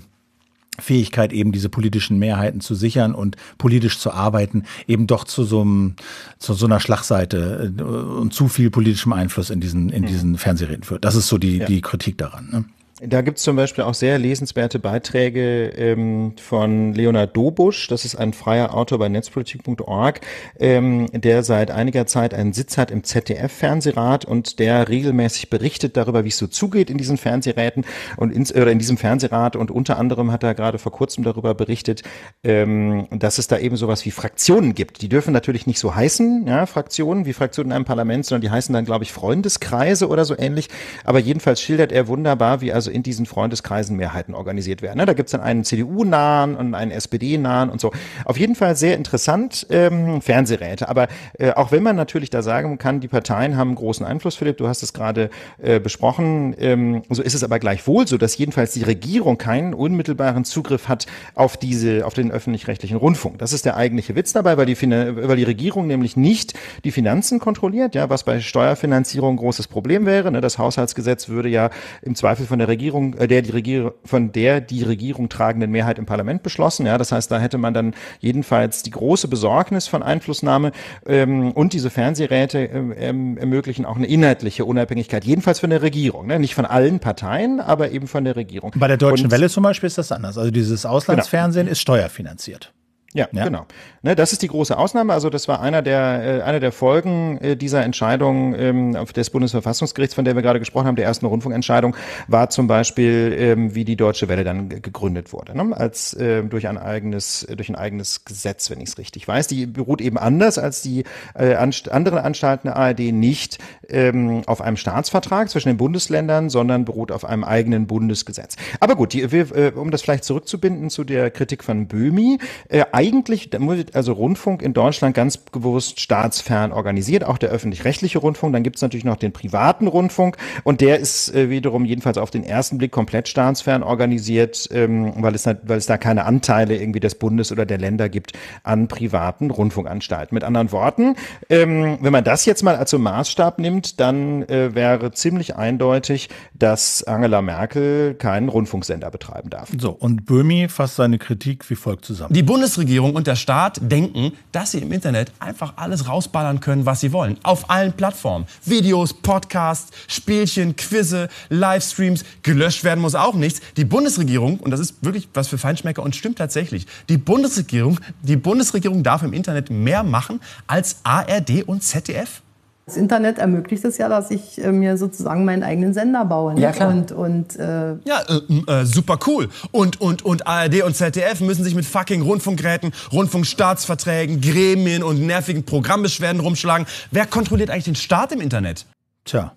Fähigkeit, eben diese politischen Mehrheiten zu sichern und politisch zu arbeiten, eben doch zu so, einem, zu so einer Schlagseite äh, und zu viel politischem Einfluss in diesen, in mhm. diesen Fernsehräten führt. Das ist so die, ja. die Kritik daran. Ne? Da gibt's zum Beispiel auch sehr lesenswerte Beiträge ähm, von Leonard Dobusch, das ist ein freier Autor bei netzpolitik.org, ähm, der seit einiger Zeit einen Sitz hat im ZDF-Fernsehrat und der regelmäßig berichtet darüber, wie es so zugeht in diesen Fernsehräten und in, oder in diesem Fernsehrat und unter anderem hat er gerade vor kurzem darüber berichtet, ähm, dass es da eben sowas wie Fraktionen gibt. Die dürfen natürlich nicht so heißen, ja, Fraktionen wie Fraktionen in einem Parlament, sondern die heißen dann, glaube ich, Freundeskreise oder so ähnlich. Aber jedenfalls schildert er wunderbar, wie also also in diesen Freundeskreisen Mehrheiten organisiert werden. Ne, da gibt's dann einen CDU-nahen und einen SPD-nahen und so. Auf jeden Fall sehr interessant, ähm, Fernsehräte. Aber äh, auch wenn man natürlich da sagen kann, die Parteien haben großen Einfluss, Philipp, du hast es gerade äh, besprochen, ähm, so ist es aber gleichwohl so, dass jedenfalls die Regierung keinen unmittelbaren Zugriff hat auf diese, auf den öffentlich-rechtlichen Rundfunk. Das ist der eigentliche Witz dabei, weil die, Finan weil die Regierung nämlich nicht die Finanzen kontrolliert, ja, was bei Steuerfinanzierung ein großes Problem wäre. Ne? Das Haushaltsgesetz würde ja im Zweifel von der Regierung Regierung, äh, der die Regierung, von der die Regierung tragenden Mehrheit im Parlament beschlossen. Ja, das heißt, da hätte man dann jedenfalls die große Besorgnis von Einflussnahme ähm, und diese Fernsehräte ähm, ähm, ermöglichen auch eine inhaltliche Unabhängigkeit, jedenfalls von der Regierung, ne? nicht von allen Parteien, aber eben von der Regierung. Bei der Deutschen und, Welle zum Beispiel ist das anders. Also dieses Auslandsfernsehen genau. ist steuerfinanziert. Ja, ja, genau. Ne, das ist die große Ausnahme. Also das war einer der, äh, einer der Folgen äh, dieser Entscheidung ähm, des Bundesverfassungsgerichts, von der wir gerade gesprochen haben, der ersten Rundfunkentscheidung, war zum Beispiel, ähm, wie die Deutsche Welle dann gegründet wurde, ne? als äh, durch ein eigenes, durch ein eigenes Gesetz, wenn ich es richtig weiß. Die beruht eben anders als die äh, anst anderen Anstalten der ARD nicht ähm, auf einem Staatsvertrag zwischen den Bundesländern, sondern beruht auf einem eigenen Bundesgesetz. Aber gut, die, wir, äh, um das vielleicht zurückzubinden zu der Kritik von Böhmi, äh, eigentlich, also Rundfunk in Deutschland ganz bewusst staatsfern organisiert, auch der öffentlich-rechtliche Rundfunk. Dann gibt es natürlich noch den privaten Rundfunk und der ist äh, wiederum jedenfalls auf den ersten Blick komplett staatsfern organisiert, ähm, weil, es, weil es da keine Anteile irgendwie des Bundes oder der Länder gibt an privaten Rundfunkanstalten. Mit anderen Worten, ähm, wenn man das jetzt mal als so Maßstab nimmt, dann äh, wäre ziemlich eindeutig, dass Angela Merkel keinen Rundfunksender betreiben darf. So, und Böhmi fasst seine Kritik wie folgt zusammen. Die Bundesregierung Bundesregierung und der Staat denken, dass sie im Internet einfach alles rausballern können, was sie wollen. Auf allen Plattformen. Videos, Podcasts, Spielchen, Quizze, Livestreams. Gelöscht werden muss auch nichts. Die Bundesregierung, und das ist wirklich was für Feinschmecker und stimmt tatsächlich, die Bundesregierung, die Bundesregierung darf im Internet mehr machen als ARD und ZDF. Das Internet ermöglicht es ja, dass ich äh, mir sozusagen meinen eigenen Sender baue. Ne? Ja, klar. Und, und, äh ja, äh, äh super cool. Und, und, und ARD und ZDF müssen sich mit fucking Rundfunkräten, Rundfunkstaatsverträgen, Gremien und nervigen Programmbeschwerden rumschlagen. Wer kontrolliert eigentlich den Staat im Internet? Tja.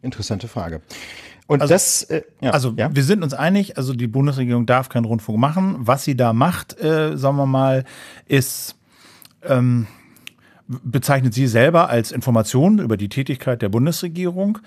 Interessante Frage. Und also, das, äh, ja, also ja? wir sind uns einig, also die Bundesregierung darf keinen Rundfunk machen. Was sie da macht, äh, sagen wir mal, ist, ähm, bezeichnet sie selber als Informationen über die Tätigkeit der Bundesregierung.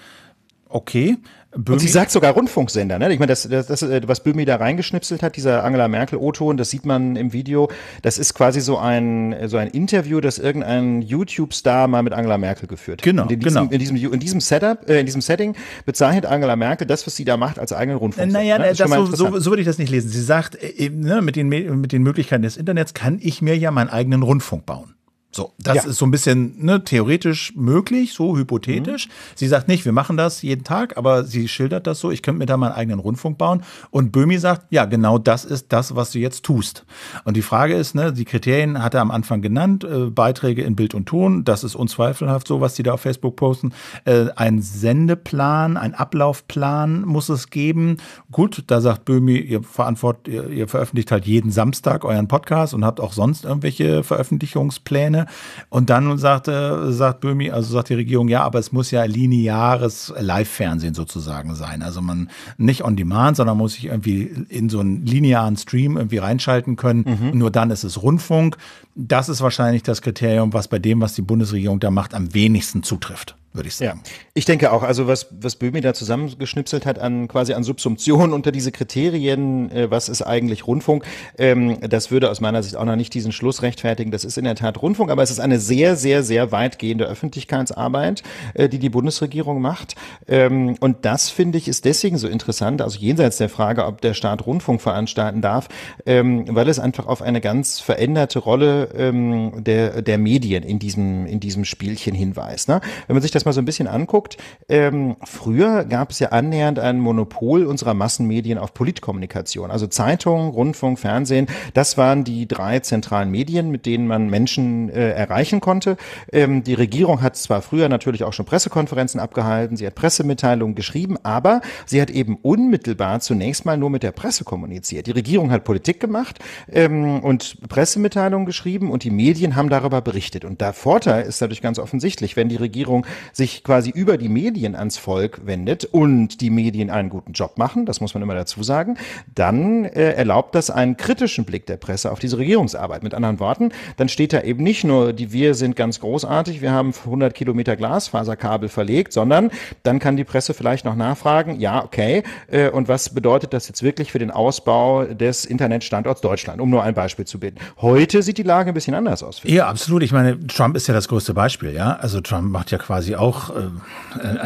Okay. Böhmi. Und sie sagt sogar Rundfunksender, ne? Ich meine, das, das, das, äh, was Böhmi da reingeschnipselt hat, dieser Angela Merkel-O-Ton, das sieht man im Video. Das ist quasi so ein, so ein Interview, das irgendein YouTube-Star mal mit Angela Merkel geführt hat. Genau. Und in diesem, genau. In diesem, in diesem Setup, äh, in diesem Setting bezeichnet Angela Merkel das, was sie da macht, als eigenen Rundfunksender. Naja, ne? das das so, so, so würde ich das nicht lesen. Sie sagt, äh, ne, mit, den, mit den Möglichkeiten des Internets kann ich mir ja meinen eigenen Rundfunk bauen. So, das ja. ist so ein bisschen ne, theoretisch möglich, so hypothetisch. Mhm. Sie sagt nicht, wir machen das jeden Tag, aber sie schildert das so, ich könnte mir da meinen eigenen Rundfunk bauen. Und Böhmi sagt, ja, genau das ist das, was du jetzt tust. Und die Frage ist, ne, die Kriterien hat er am Anfang genannt, äh, Beiträge in Bild und Ton, das ist unzweifelhaft so, was die da auf Facebook posten. Äh, ein Sendeplan, ein Ablaufplan muss es geben. Gut, da sagt Böhmi, ihr verantwortet, ihr, ihr veröffentlicht halt jeden Samstag euren Podcast und habt auch sonst irgendwelche Veröffentlichungspläne. Und dann sagte, sagt Böhmi, also sagt die Regierung, ja, aber es muss ja lineares Live-Fernsehen sozusagen sein. Also man nicht on demand, sondern muss sich irgendwie in so einen linearen Stream irgendwie reinschalten können. Mhm. Nur dann ist es Rundfunk. Das ist wahrscheinlich das Kriterium, was bei dem, was die Bundesregierung da macht, am wenigsten zutrifft würde ich sagen. Ja, ich denke auch. Also was, was Böhmi da zusammengeschnipselt hat an quasi an Subsumption (laughs) unter diese Kriterien, äh, was ist eigentlich Rundfunk, ähm, das würde aus meiner Sicht auch noch nicht diesen Schluss rechtfertigen. Das ist in der Tat Rundfunk, aber es ist eine sehr, sehr, sehr weitgehende Öffentlichkeitsarbeit, äh, die die Bundesregierung macht. Ähm, und das, finde ich, ist deswegen so interessant, also jenseits der Frage, ob der Staat Rundfunk veranstalten darf, ähm, weil es einfach auf eine ganz veränderte Rolle ähm, der, der Medien in diesem, in diesem Spielchen hinweist. Ne? Wenn man sich das mal so ein bisschen anguckt, ähm, früher gab es ja annähernd ein Monopol unserer Massenmedien auf Politkommunikation. Also Zeitungen, Rundfunk, Fernsehen, das waren die drei zentralen Medien, mit denen man Menschen äh, erreichen konnte. Ähm, die Regierung hat zwar früher natürlich auch schon Pressekonferenzen abgehalten, sie hat Pressemitteilungen geschrieben, aber sie hat eben unmittelbar zunächst mal nur mit der Presse kommuniziert. Die Regierung hat Politik gemacht ähm, und Pressemitteilungen geschrieben und die Medien haben darüber berichtet. Und der Vorteil ist dadurch ganz offensichtlich, wenn die Regierung sich quasi über die Medien ans Volk wendet und die Medien einen guten Job machen, das muss man immer dazu sagen, dann äh, erlaubt das einen kritischen Blick der Presse auf diese Regierungsarbeit. Mit anderen Worten, dann steht da eben nicht nur, die wir sind ganz großartig, wir haben 100 Kilometer Glasfaserkabel verlegt, sondern dann kann die Presse vielleicht noch nachfragen, ja, okay, äh, und was bedeutet das jetzt wirklich für den Ausbau des Internetstandorts Deutschland, um nur ein Beispiel zu bilden. Heute sieht die Lage ein bisschen anders aus. Ja, absolut. Ich meine, Trump ist ja das größte Beispiel, ja. Also Trump macht ja quasi auch auch äh,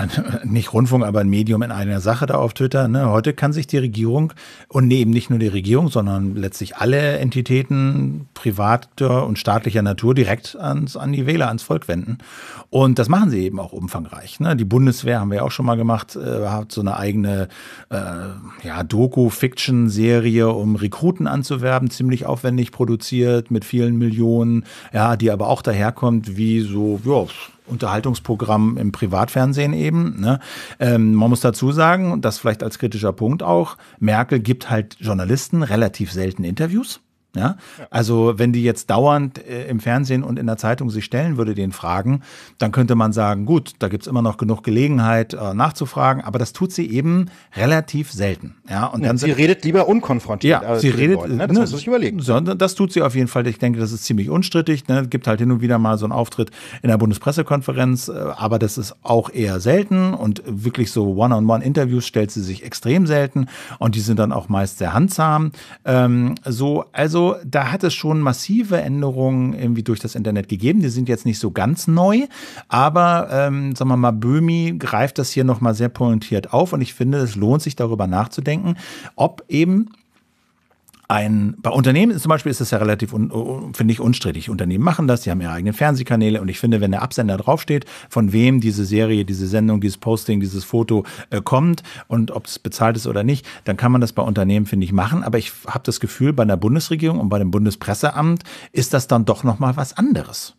(laughs) nicht Rundfunk, aber ein Medium in einer Sache da auf Twitter. Ne? Heute kann sich die Regierung und nee, eben nicht nur die Regierung, sondern letztlich alle Entitäten privater und staatlicher Natur direkt ans, an die Wähler, ans Volk wenden. Und das machen sie eben auch umfangreich. Ne? Die Bundeswehr haben wir auch schon mal gemacht, äh, hat so eine eigene äh, ja, Doku-Fiction-Serie, um Rekruten anzuwerben, ziemlich aufwendig produziert mit vielen Millionen, ja, die aber auch daherkommt, wie so, ja, Unterhaltungsprogramm im Privatfernsehen eben. Ne? Ähm, man muss dazu sagen, das vielleicht als kritischer Punkt auch, Merkel gibt halt Journalisten relativ selten Interviews. Ja? ja? Also wenn die jetzt dauernd äh, im Fernsehen und in der Zeitung sich stellen würde, den Fragen, dann könnte man sagen, gut, da gibt es immer noch genug Gelegenheit äh, nachzufragen, aber das tut sie eben relativ selten. Ja? Und dann, sie redet lieber unkonfrontiert. Ja, sie redet, Worten, ne? Äh, das ne, muss ich überlegen. So, das tut sie auf jeden Fall. Ich denke, das ist ziemlich unstrittig. Ne? Gibt halt hin und wieder mal so einen Auftritt in der Bundespressekonferenz, äh, aber das ist auch eher selten und wirklich so One-on-One-Interviews stellt sie sich extrem selten und die sind dann auch meist sehr handzahm. Ähm, so, also so, also, da hat es schon massive Änderungen irgendwie durch das Internet gegeben. Die sind jetzt nicht so ganz neu, aber ähm, sagen wir mal, Böhmi greift das hier nochmal sehr pointiert auf und ich finde, es lohnt sich darüber nachzudenken, ob eben ein, bei Unternehmen zum Beispiel ist es ja relativ, finde ich, unstrittig. Unternehmen machen das, die haben ihre eigenen Fernsehkanäle und ich finde, wenn der Absender draufsteht, von wem diese Serie, diese Sendung, dieses Posting, dieses Foto äh, kommt und ob es bezahlt ist oder nicht, dann kann man das bei Unternehmen, finde ich, machen. Aber ich habe das Gefühl, bei der Bundesregierung und bei dem Bundespresseamt ist das dann doch nochmal was anderes.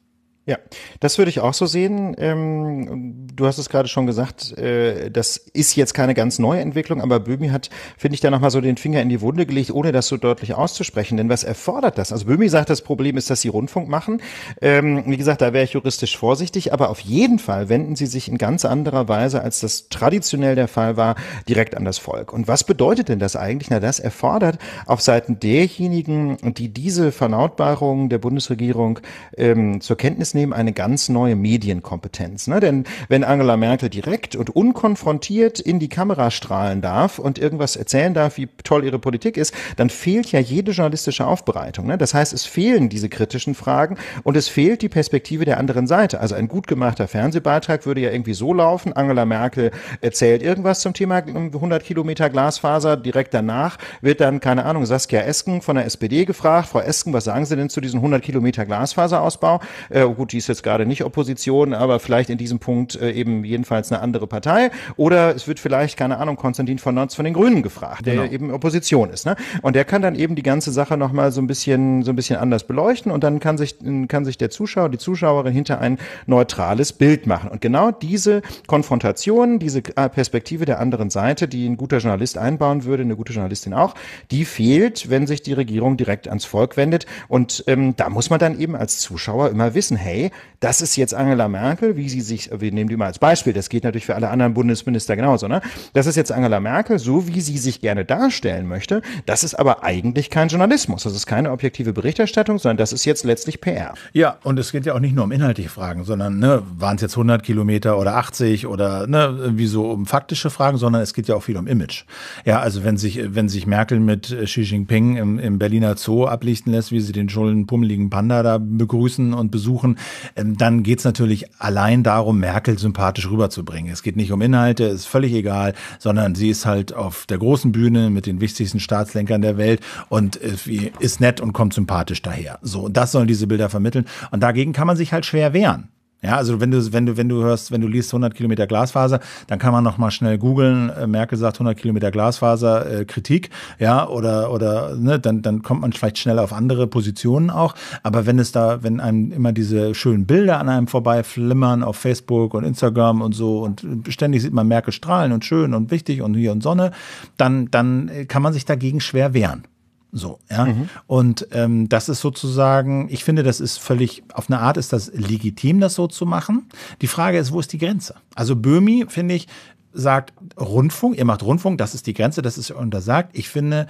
Ja, das würde ich auch so sehen. Ähm, du hast es gerade schon gesagt, äh, das ist jetzt keine ganz neue Entwicklung, aber Böhmi hat, finde ich, da nochmal so den Finger in die Wunde gelegt, ohne das so deutlich auszusprechen. Denn was erfordert das? Also Böhmi sagt, das Problem ist, dass sie Rundfunk machen. Ähm, wie gesagt, da wäre ich juristisch vorsichtig, aber auf jeden Fall wenden sie sich in ganz anderer Weise, als das traditionell der Fall war, direkt an das Volk. Und was bedeutet denn das eigentlich? Na, das erfordert auf Seiten derjenigen, die diese Verlautbarung der Bundesregierung ähm, zur Kenntnis nehmen, nehmen, eine ganz neue Medienkompetenz. Ne? Denn wenn Angela Merkel direkt und unkonfrontiert in die Kamera strahlen darf und irgendwas erzählen darf, wie toll ihre Politik ist, dann fehlt ja jede journalistische Aufbereitung. Ne? Das heißt, es fehlen diese kritischen Fragen und es fehlt die Perspektive der anderen Seite. Also ein gut gemachter Fernsehbeitrag würde ja irgendwie so laufen, Angela Merkel erzählt irgendwas zum Thema 100 Kilometer Glasfaser, direkt danach wird dann, keine Ahnung, Saskia Esken von der SPD gefragt, Frau Esken, was sagen Sie denn zu diesem 100 Kilometer Glasfaserausbau? Äh, gut, die ist jetzt gerade nicht Opposition, aber vielleicht in diesem Punkt äh, eben jedenfalls eine andere Partei. Oder es wird vielleicht, keine Ahnung, Konstantin von Notz von den Grünen gefragt, der genau. eben Opposition ist. Ne? Und der kann dann eben die ganze Sache nochmal so ein bisschen, so ein bisschen anders beleuchten und dann kann sich, kann sich der Zuschauer, die Zuschauerin hinter ein neutrales Bild machen. Und genau diese Konfrontation, diese äh, Perspektive der anderen Seite, die ein guter Journalist einbauen würde, eine gute Journalistin auch, die fehlt, wenn sich die Regierung direkt ans Volk wendet. Und ähm, da muss man dann eben als Zuschauer immer wissen, hey, hey, das ist jetzt Angela Merkel, wie sie sich, wir nehmen die mal als Beispiel, das geht natürlich für alle anderen Bundesminister genauso, ne? Das ist jetzt Angela Merkel, so wie sie sich gerne darstellen möchte. Das ist aber eigentlich kein Journalismus. Das ist keine objektive Berichterstattung, sondern das ist jetzt letztlich PR. Ja, und es geht ja auch nicht nur um inhaltliche Fragen, sondern ne, waren es jetzt 100 Kilometer oder 80 oder ne, wie so um faktische Fragen, sondern es geht ja auch viel um Image. Ja, also wenn sich, wenn sich Merkel mit Xi Jinping im, im Berliner Zoo ablichten lässt, wie sie den schulden pummeligen Panda da begrüßen und besuchen, ähm, dann geht es natürlich allein darum, Merkel sympathisch rüberzubringen. Es geht nicht um Inhalte, ist völlig egal, sondern sie ist halt auf der großen Bühne mit den wichtigsten Staatslenkern der Welt und äh, ist nett und kommt sympathisch daher. So, und das sollen diese Bilder vermitteln. Und dagegen kann man sich halt schwer wehren. Ja, also wenn du, wenn du, wenn du hörst, wenn du liest 100 Kilometer Glasfaser, dann kann man noch mal schnell googeln. Äh, Merkel sagt 100 Kilometer Glasfaser äh, Kritik, ja, oder oder ne, dann dann kommt man vielleicht schnell auf andere Positionen auch. Aber wenn es da, wenn einem immer diese schönen Bilder an einem vorbei flimmern auf Facebook und Instagram und so und ständig sieht man Merkel strahlen und schön und wichtig und hier und Sonne, dann dann äh, kann man sich dagegen schwer wehren. So, ja. Mhm. Und ähm, das ist sozusagen, ich finde, das ist völlig, auf eine Art ist das legitim, das so zu machen. Die Frage ist, wo ist die Grenze? Also Böhmi, finde ich, sagt Rundfunk, ihr macht Rundfunk, das ist die Grenze, das ist untersagt. Ich finde,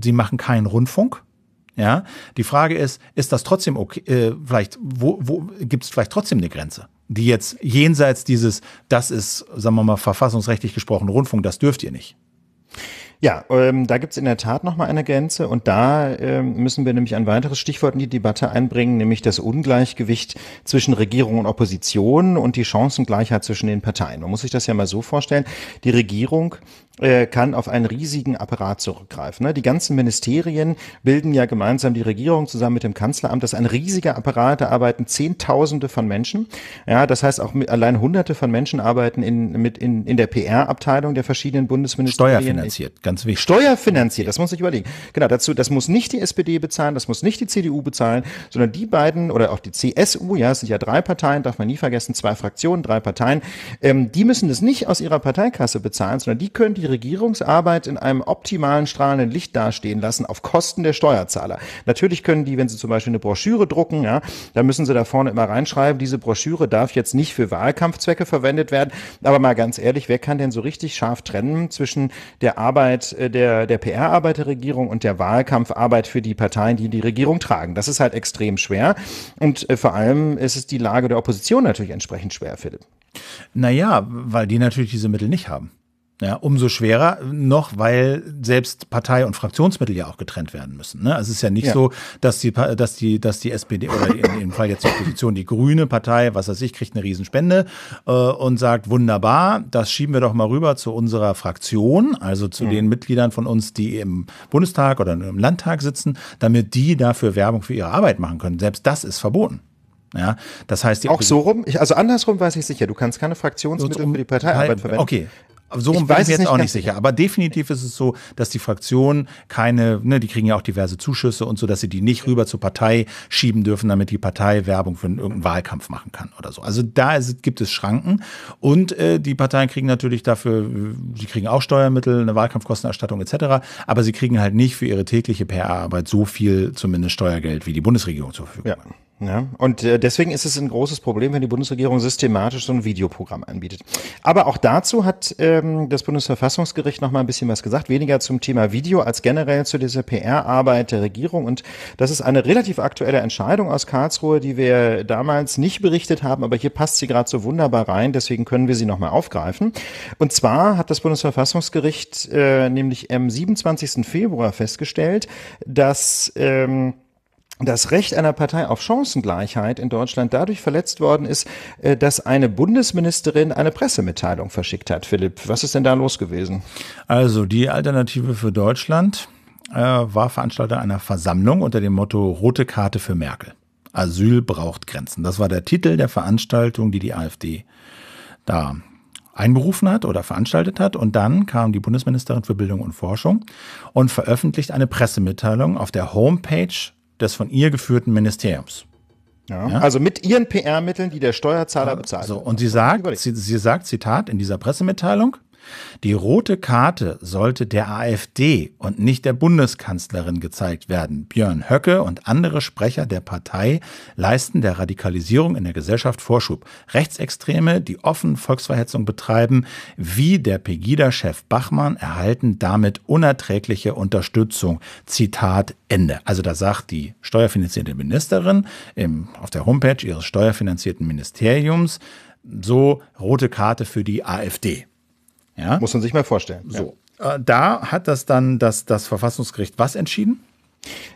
sie machen keinen Rundfunk. Ja, die Frage ist, ist das trotzdem okay? Äh, vielleicht, wo, wo gibt es vielleicht trotzdem eine Grenze, die jetzt jenseits dieses, das ist, sagen wir mal, verfassungsrechtlich gesprochen Rundfunk, das dürft ihr nicht. Ja, ähm, da gibt's in der Tat nochmal eine Grenze und da ähm, müssen wir nämlich ein weiteres Stichwort in die Debatte einbringen, nämlich das Ungleichgewicht zwischen Regierung und Opposition und die Chancengleichheit zwischen den Parteien. Man muss sich das ja mal so vorstellen, die Regierung äh, kann auf einen riesigen Apparat zurückgreifen. Ne? Die ganzen Ministerien bilden ja gemeinsam die Regierung zusammen mit dem Kanzleramt. Das ist ein riesiger Apparat, da arbeiten Zehntausende von Menschen. Ja, das heißt auch allein Hunderte von Menschen arbeiten in, mit in, in der PR-Abteilung der verschiedenen Bundesministerien. Steuerfinanziert, ganz wichtig. Steuerfinanziert, das muss ich überlegen. Genau, dazu, das muss nicht die SPD bezahlen, das muss nicht die CDU bezahlen, sondern die beiden oder auch die CSU, ja, es sind ja drei Parteien, darf man nie vergessen, zwei Fraktionen, drei Parteien, ähm, die müssen das nicht aus ihrer Parteikasse bezahlen, sondern die können die die Regierungsarbeit in einem optimalen strahlenden Licht dastehen lassen auf Kosten der Steuerzahler. Natürlich können die, wenn sie zum Beispiel eine Broschüre drucken, ja, da müssen sie da vorne immer reinschreiben, diese Broschüre darf jetzt nicht für Wahlkampfzwecke verwendet werden. Aber mal ganz ehrlich, wer kann denn so richtig scharf trennen zwischen der Arbeit äh, der, der PR-Arbeit der Regierung und der Wahlkampfarbeit für die Parteien, die die Regierung tragen? Das ist halt extrem schwer. Und äh, vor allem ist es die Lage der Opposition natürlich entsprechend schwer, Philipp. Naja, weil die natürlich diese Mittel nicht haben. Ja, umso schwerer noch, weil selbst Partei und Fraktionsmittel ja auch getrennt werden müssen. Ne? Also es ist ja nicht ja. so, dass die, dass die, dass die SPD oder in, im Fall jetzt die Opposition, die Grüne Partei, was weiß ich, kriegt eine Riesenspende äh, und sagt, wunderbar, das schieben wir doch mal rüber zu unserer Fraktion, also zu mhm. den Mitgliedern von uns, die im Bundestag oder im Landtag sitzen, damit die dafür Werbung für ihre Arbeit machen können. Selbst das ist verboten. Ja, das heißt, auch so rum, ich, also andersrum weiß ich sicher, du kannst keine Fraktionsmittel um, für die Parteiarbeit verwenden. Okay, so ich bin ich mir jetzt auch nicht sicher. sicher. Aber definitiv ist es so, dass die Fraktionen keine, ne, die kriegen ja auch diverse Zuschüsse und so, dass sie die nicht rüber zur Partei schieben dürfen, damit die Partei Werbung für irgendeinen Wahlkampf machen kann oder so. Also da ist, gibt es Schranken. Und äh, die Parteien kriegen natürlich dafür, äh, sie kriegen auch Steuermittel, eine Wahlkampfkostenerstattung etc. Aber sie kriegen halt nicht für ihre tägliche PR-Arbeit so viel zumindest Steuergeld wie die Bundesregierung zur Verfügung. Ja. Ja, und äh, deswegen ist es ein großes Problem, wenn die Bundesregierung systematisch so ein Videoprogramm anbietet. Aber auch dazu hat ähm, das Bundesverfassungsgericht noch mal ein bisschen was gesagt, weniger zum Thema Video als generell zu dieser PR-Arbeit der Regierung. Und das ist eine relativ aktuelle Entscheidung aus Karlsruhe, die wir damals nicht berichtet haben, aber hier passt sie gerade so wunderbar rein, deswegen können wir sie noch mal aufgreifen. Und zwar hat das Bundesverfassungsgericht äh, nämlich am 27. Februar festgestellt, dass ähm, das Recht einer Partei auf Chancengleichheit in Deutschland dadurch verletzt worden ist, äh, dass eine Bundesministerin eine Pressemitteilung verschickt hat. Philipp, was ist denn da los gewesen? Also die Alternative für Deutschland äh, war Veranstalter einer Versammlung unter dem Motto Rote Karte für Merkel. Asyl braucht Grenzen. Das war der Titel der Veranstaltung, die die AfD da einberufen hat oder veranstaltet hat. Und dann kam die Bundesministerin für Bildung und Forschung und veröffentlicht eine Pressemitteilung auf der Homepage des von ihr geführten Ministeriums. Ja. Ja? Also mit ihren PR-Mitteln, die der Steuerzahler bezahlt. So, und sie sagt, sie, sie sagt, Zitat in dieser Pressemitteilung, die rote Karte sollte der AfD und nicht der Bundeskanzlerin gezeigt werden. Björn Höcke und andere Sprecher der Partei leisten der Radikalisierung in der Gesellschaft Vorschub. Rechtsextreme, die offen Volksverhetzung betreiben, wie der Pegida-Chef Bachmann, erhalten damit unerträgliche Unterstützung. Zitat Ende. Also da sagt die steuerfinanzierte Ministerin im, auf der Homepage ihres steuerfinanzierten Ministeriums so rote Karte für die AfD. Ja? Muss man sich mal vorstellen. So. Ja. Äh, da hat das dann das, das Verfassungsgericht was entschieden?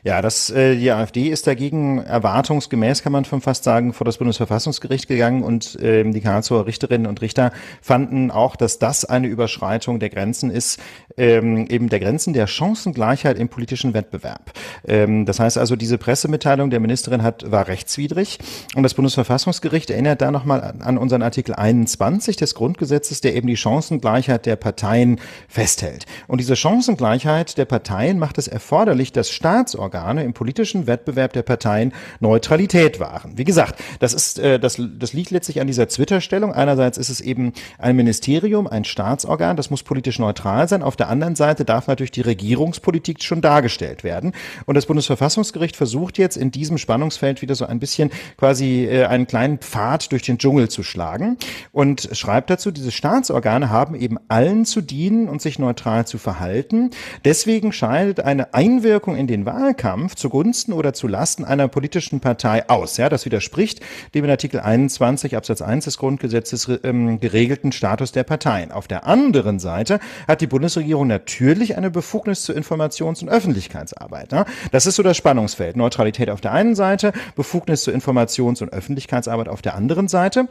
Ja, das, äh, die AfD ist dagegen erwartungsgemäß, kann man schon fast sagen, vor das Bundesverfassungsgericht gegangen und äh, die Karlsruher Richterinnen und Richter fanden auch, dass das eine Überschreitung der Grenzen ist, ähm, eben der Grenzen der Chancengleichheit im politischen Wettbewerb. Ähm, das heißt also, diese Pressemitteilung der Ministerin hat, war rechtswidrig und das Bundesverfassungsgericht erinnert da nochmal an, unseren Artikel 21 des Grundgesetzes, der eben die Chancengleichheit der Parteien festhält. Und diese Chancengleichheit der Parteien macht es erforderlich, dass Staaten Staatsorgane im politischen Wettbewerb der Parteien Neutralität wahren. Wie gesagt, das ist äh, das, das liegt letztlich an dieser Twitter-Stellung. Einerseits ist es eben ein Ministerium, ein Staatsorgan, das muss politisch neutral sein. Auf der anderen Seite darf natürlich die Regierungspolitik schon dargestellt werden. Und das Bundesverfassungsgericht versucht jetzt in diesem Spannungsfeld wieder so ein bisschen quasi äh, einen kleinen Pfad durch den Dschungel zu schlagen und schreibt dazu, diese Staatsorgane haben eben allen zu dienen und sich neutral zu verhalten. Deswegen scheidet eine Einwirkung in den Wahlkampf zugunsten oder zulasten einer politischen Partei aus. Ja, das widerspricht dem in Artikel 21 Absatz 1 des Grundgesetzes äh, ähm, geregelten Status der Parteien. Auf der anderen Seite hat die Bundesregierung natürlich eine Befugnis zur Informations- und Öffentlichkeitsarbeit. Ja? Das ist so das Spannungsfeld. Neutralität auf der einen Seite, Befugnis zur Informations- und Öffentlichkeitsarbeit auf der anderen Seite.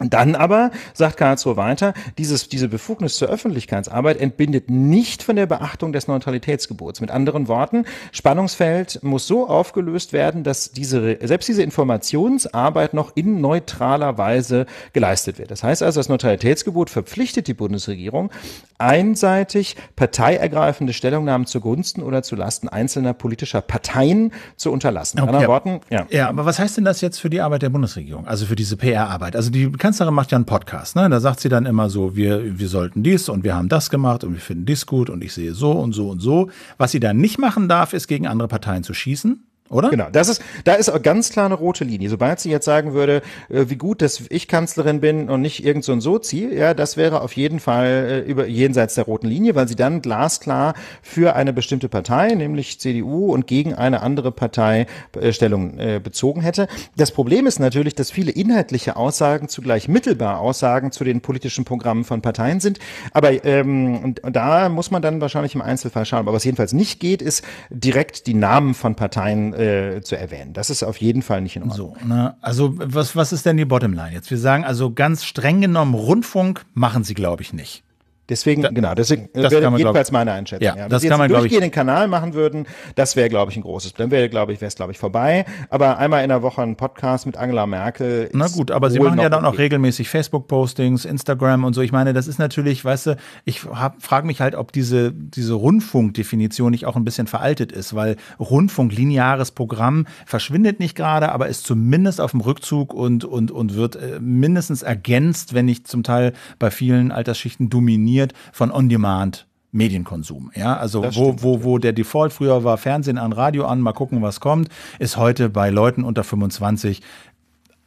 Dann aber, sagt Karlsruhe weiter, dieses, diese Befugnis zur Öffentlichkeitsarbeit entbindet nicht von der Beachtung des Neutralitätsgebots. Mit anderen Worten, Spannungsfeld muss so aufgelöst werden, dass diese, selbst diese Informationsarbeit noch in neutraler Weise geleistet wird. Das heißt also, das Neutralitätsgebot verpflichtet die Bundesregierung, einseitig parteiergreifende Stellungnahmen zugunsten oder zulasten einzelner politischer Parteien zu unterlassen. Okay. Mit anderen Worten, ja. Ja, aber was heißt denn das jetzt für die Arbeit der Bundesregierung? Also für diese PR-Arbeit? Also die Kanzlerin macht ja einen Podcast, ne? Da sagt sie dann immer so, wir, wir sollten dies und wir haben das gemacht und wir finden dies gut und ich sehe so und so und so. Was sie dann nicht machen darf, ist gegen andere Parteien zu schießen oder? Genau, das ist, da ist ganz klar eine rote Linie. Sobald sie jetzt sagen würde, äh, wie gut, dass ich Kanzlerin bin und nicht irgend so ein Sozi, ja, das wäre auf jeden Fall äh, über jenseits der roten Linie, weil sie dann glasklar für eine bestimmte Partei, nämlich CDU und gegen eine andere Partei äh, Stellung bezogen hätte. Das Problem ist natürlich, dass viele inhaltliche Aussagen zugleich mittelbar Aussagen zu den politischen Programmen von Parteien sind. Aber ähm, da muss man dann wahrscheinlich im Einzelfall schauen. Aber was jedenfalls nicht geht, ist direkt die Namen von Parteien äh, zu erwähnen. Das ist auf jeden Fall nicht in Ordnung. So, ne? Also was, was ist denn die Bottomline jetzt? Wir sagen also ganz streng genommen, Rundfunk machen sie, glaube ich, nicht. Deswegen, da, genau, deswegen äh, das wäre jedenfalls glaub, meine Einschätzung. Ja, ja. Wenn das wir jetzt man, durchgehenden ich, Kanal machen würden, das wäre, glaube ich, ein großes. Problem. Dann wäre, glaube ich, wäre es, glaube ich, vorbei. Aber einmal in der Woche ein Podcast mit Angela Merkel. Ist Na gut, aber sie machen ja dann auch regelmäßig Facebook-Postings, Instagram und so. Ich meine, das ist natürlich, weißt du, ich frage mich halt, ob diese, diese Rundfunkdefinition nicht auch ein bisschen veraltet ist, weil Rundfunk, lineares Programm, verschwindet nicht gerade, aber ist zumindest auf dem Rückzug und, und, und wird äh, mindestens ergänzt, wenn nicht zum Teil bei vielen Altersschichten dominiert definiert von On-Demand. Medienkonsum, ja, also wo, wo, wo der Default früher war, Fernsehen an, Radio an, mal gucken, was kommt, ist heute bei Leuten unter 25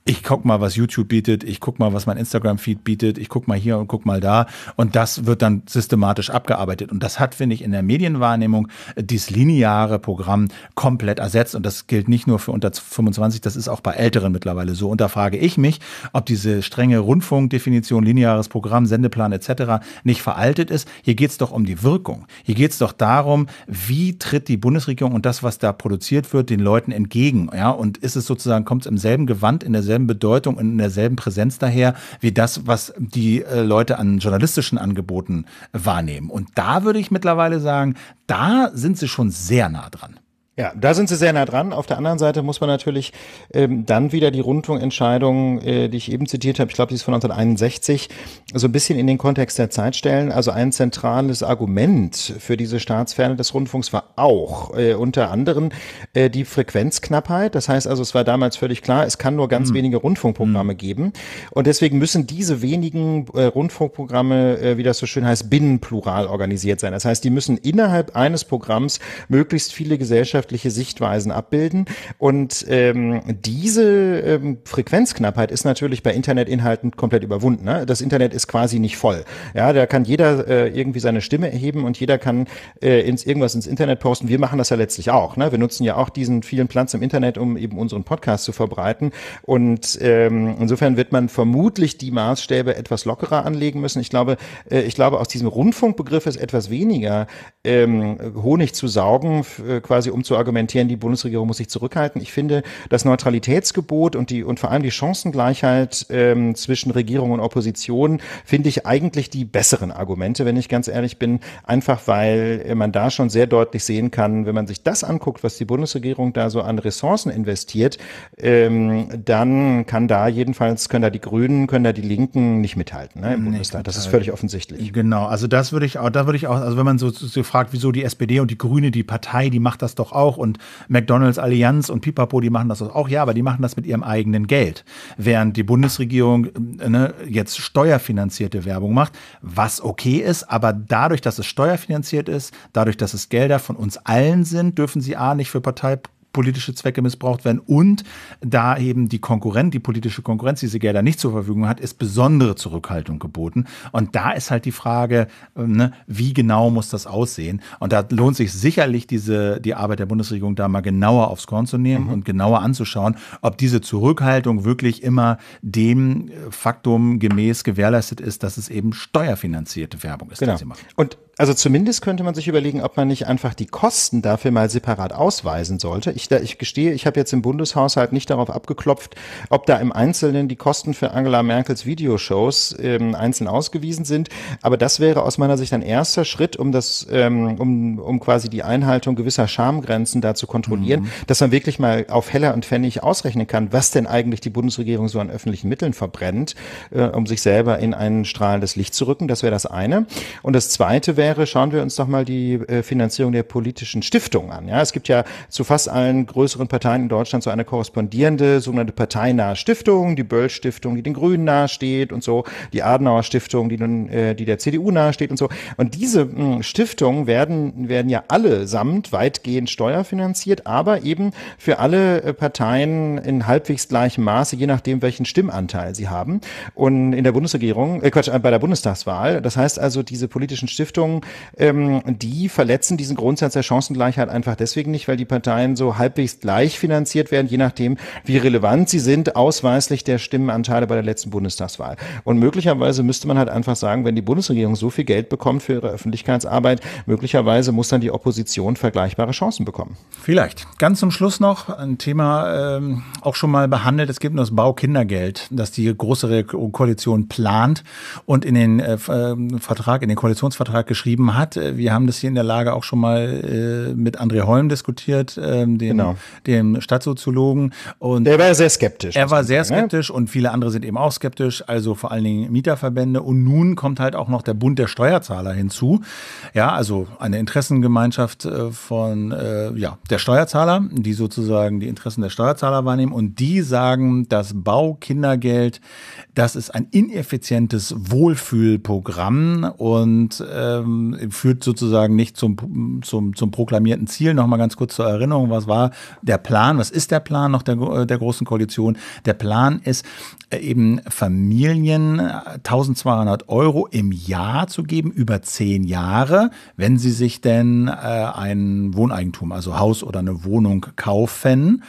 ich guck mal, was YouTube bietet, ich guck mal, was mein Instagram-Feed bietet, ich guck mal hier und guck mal da. Und das wird dann systematisch abgearbeitet. Und das hat, finde ich, in der Medienwahrnehmung äh, dieses lineare Programm komplett ersetzt. Und das gilt nicht nur für unter 25, das ist auch bei Älteren mittlerweile so. Und da frage ich mich, ob diese strenge Rundfunkdefinition, lineares Programm, Sendeplan etc. nicht veraltet ist. Hier geht's doch um die Wirkung. Hier geht's doch darum, wie tritt die Bundesregierung und das, was da produziert wird, den Leuten entgegen. Ja? Und ist es sozusagen, kommt es im selben Gewand in derselben derselben Bedeutung und in derselben Präsenz daher wie das, was die äh, Leute an journalistischen Angeboten wahrnehmen. Und da würde ich mittlerweile sagen, da sind sie schon sehr nah dran. Ja, da sind sie sehr nah dran. Auf der anderen Seite muss man natürlich ähm, dann wieder die Rundfunkentscheidung, äh, die ich eben zitiert habe, ich glaube, die ist von 1961, so ein bisschen in den Kontext der Zeit stellen. Also ein zentrales Argument für diese Staatsferne des Rundfunks war auch äh, unter anderem äh, die Frequenzknappheit. Das heißt also, es war damals völlig klar, es kann nur ganz mhm. wenige Rundfunkprogramme mhm. geben. Und deswegen müssen diese wenigen äh, Rundfunkprogramme, äh, wie das so schön heißt, binnenplural organisiert sein. Das heißt, die müssen innerhalb eines Programms möglichst viele Gesellschaften gesellschaftliche Sichtweisen abbilden. Und ähm, diese ähm, Frequenzknappheit ist natürlich bei Internetinhalten komplett überwunden. Ne? Das Internet ist quasi nicht voll. Ja, da kann jeder äh, irgendwie seine Stimme erheben und jeder kann äh, ins, irgendwas ins Internet posten. Wir machen das ja letztlich auch. Ne? Wir nutzen ja auch diesen vielen Platz im Internet, um eben unseren Podcast zu verbreiten. Und ähm, insofern wird man vermutlich die Maßstäbe etwas lockerer anlegen müssen. Ich glaube, äh, ich glaube, aus diesem Rundfunkbegriff ist etwas weniger ähm, Honig zu saugen, äh, quasi um zu argumentieren, die Bundesregierung muss sich zurückhalten. Ich finde, das Neutralitätsgebot und die und vor allem die Chancengleichheit ähm, zwischen Regierung und Opposition finde ich eigentlich die besseren Argumente, wenn ich ganz ehrlich bin, einfach weil äh, man da schon sehr deutlich sehen kann, wenn man sich das anguckt, was die Bundesregierung da so an Ressourcen investiert, ähm, dann kann da jedenfalls können da die Grünen, können da die Linken nicht mithalten ne, im nee, Bundestag. Das ist völlig offensichtlich. Genau, also das würde ich auch, da würde ich auch, also wenn man so, so fragt, wieso die SPD und die Grüne, die Partei, die macht das doch auch auch und McDonalds Allianz und Pipapo, die machen das auch. Ja, aber die machen das mit ihrem eigenen Geld. Während die Bundesregierung äh, ne, jetzt steuerfinanzierte Werbung macht, was okay ist, aber dadurch, dass es steuerfinanziert ist, dadurch, dass es Gelder von uns allen sind, dürfen sie A nicht für Partei politische Zwecke missbraucht werden und da eben die Konkurrenz, die politische Konkurrenz diese Gelder nicht zur Verfügung hat, ist besondere Zurückhaltung geboten. Und da ist halt die Frage, ähm, ne, wie genau muss das aussehen? Und da lohnt sich sicherlich diese, die Arbeit der Bundesregierung da mal genauer aufs Korn zu nehmen mhm. und genauer anzuschauen, ob diese Zurückhaltung wirklich immer dem äh, Faktum gemäß gewährleistet ist, dass es eben steuerfinanzierte Werbung ist, genau. die sie machen. Und also zumindest könnte man sich überlegen, ob man nicht einfach die Kosten dafür mal separat ausweisen sollte. Ich, da, ich gestehe, ich habe jetzt im Bundeshaushalt nicht darauf abgeklopft, ob da im Einzelnen die Kosten für Angela Merkels Videoshows ähm, einzeln ausgewiesen sind. Aber das wäre aus meiner Sicht ein erster Schritt, um das, ähm, um, um quasi die Einhaltung gewisser Schamgrenzen da zu kontrollieren, mhm. dass man wirklich mal auf Heller und Pfennig ausrechnen kann, was denn eigentlich die Bundesregierung so an öffentlichen Mitteln verbrennt, äh, um sich selber in ein strahlendes Licht zu rücken. Das wäre das eine. Und das zweite wäre, wäre, schauen wir uns doch mal die äh, Finanzierung der politischen Stiftungen an. Ja, es gibt ja zu fast allen größeren Parteien in Deutschland so eine korrespondierende sogenannte parteinahe Stiftung, die Böll-Stiftung, die den Grünen nahesteht und so, die Adenauer-Stiftung, die nun, äh, die der CDU nahesteht und so. Und diese hm, Stiftungen werden werden ja allesamt weitgehend steuerfinanziert, aber eben für alle äh, Parteien in halbwegs gleichem Maße, je nachdem welchen Stimmanteil sie haben. Und in der Bundesregierung, äh Quatsch, äh, bei der Bundestagswahl. Das heißt also, diese politischen Stiftungen Verfassung, ähm, die verletzen diesen Grundsatz der Chancengleichheit einfach deswegen nicht, weil die Parteien so halbwegs gleich finanziert werden, je nachdem, wie relevant sie sind, ausweislich der Stimmenanteile bei der letzten Bundestagswahl. Und möglicherweise müsste man halt einfach sagen, wenn die Bundesregierung so viel Geld bekommt für ihre Öffentlichkeitsarbeit, möglicherweise muss dann die Opposition vergleichbare Chancen bekommen. Vielleicht. Ganz zum Schluss noch ein Thema, ähm, auch schon mal behandelt. Es gibt nur das Baukindergeld, das die große Koalition plant und in den äh, ähm, Vertrag, in den Koalitionsvertrag geschrieben geschrieben hat. Äh, wir haben das hier in der Lage auch schon mal äh, mit André Holm diskutiert, ähm, dem, genau. dem Stadtsoziologen. Und der war sehr skeptisch. Er war sehr sagen, ne? skeptisch ne? und viele andere sind eben auch skeptisch, also vor allen Dingen Mieterverbände. Und nun kommt halt auch noch der Bund der Steuerzahler hinzu. Ja, also eine Interessengemeinschaft äh, von äh, ja, der Steuerzahler, die sozusagen die Interessen der Steuerzahler wahrnehmen. Und die sagen, das Baukindergeld, das ist ein ineffizientes Wohlfühlprogramm und ähm, führt sozusagen nicht zum, zum, zum proklamierten Ziel. Nochmal ganz kurz zur Erinnerung, was war der Plan, was ist der Plan noch der, äh, der Großen Koalition? Der Plan ist äh, eben Familien 1200 äh, Euro im Jahr zu geben, über zehn Jahre, wenn sie sich denn äh, ein Wohneigentum, also Haus oder eine Wohnung kaufen.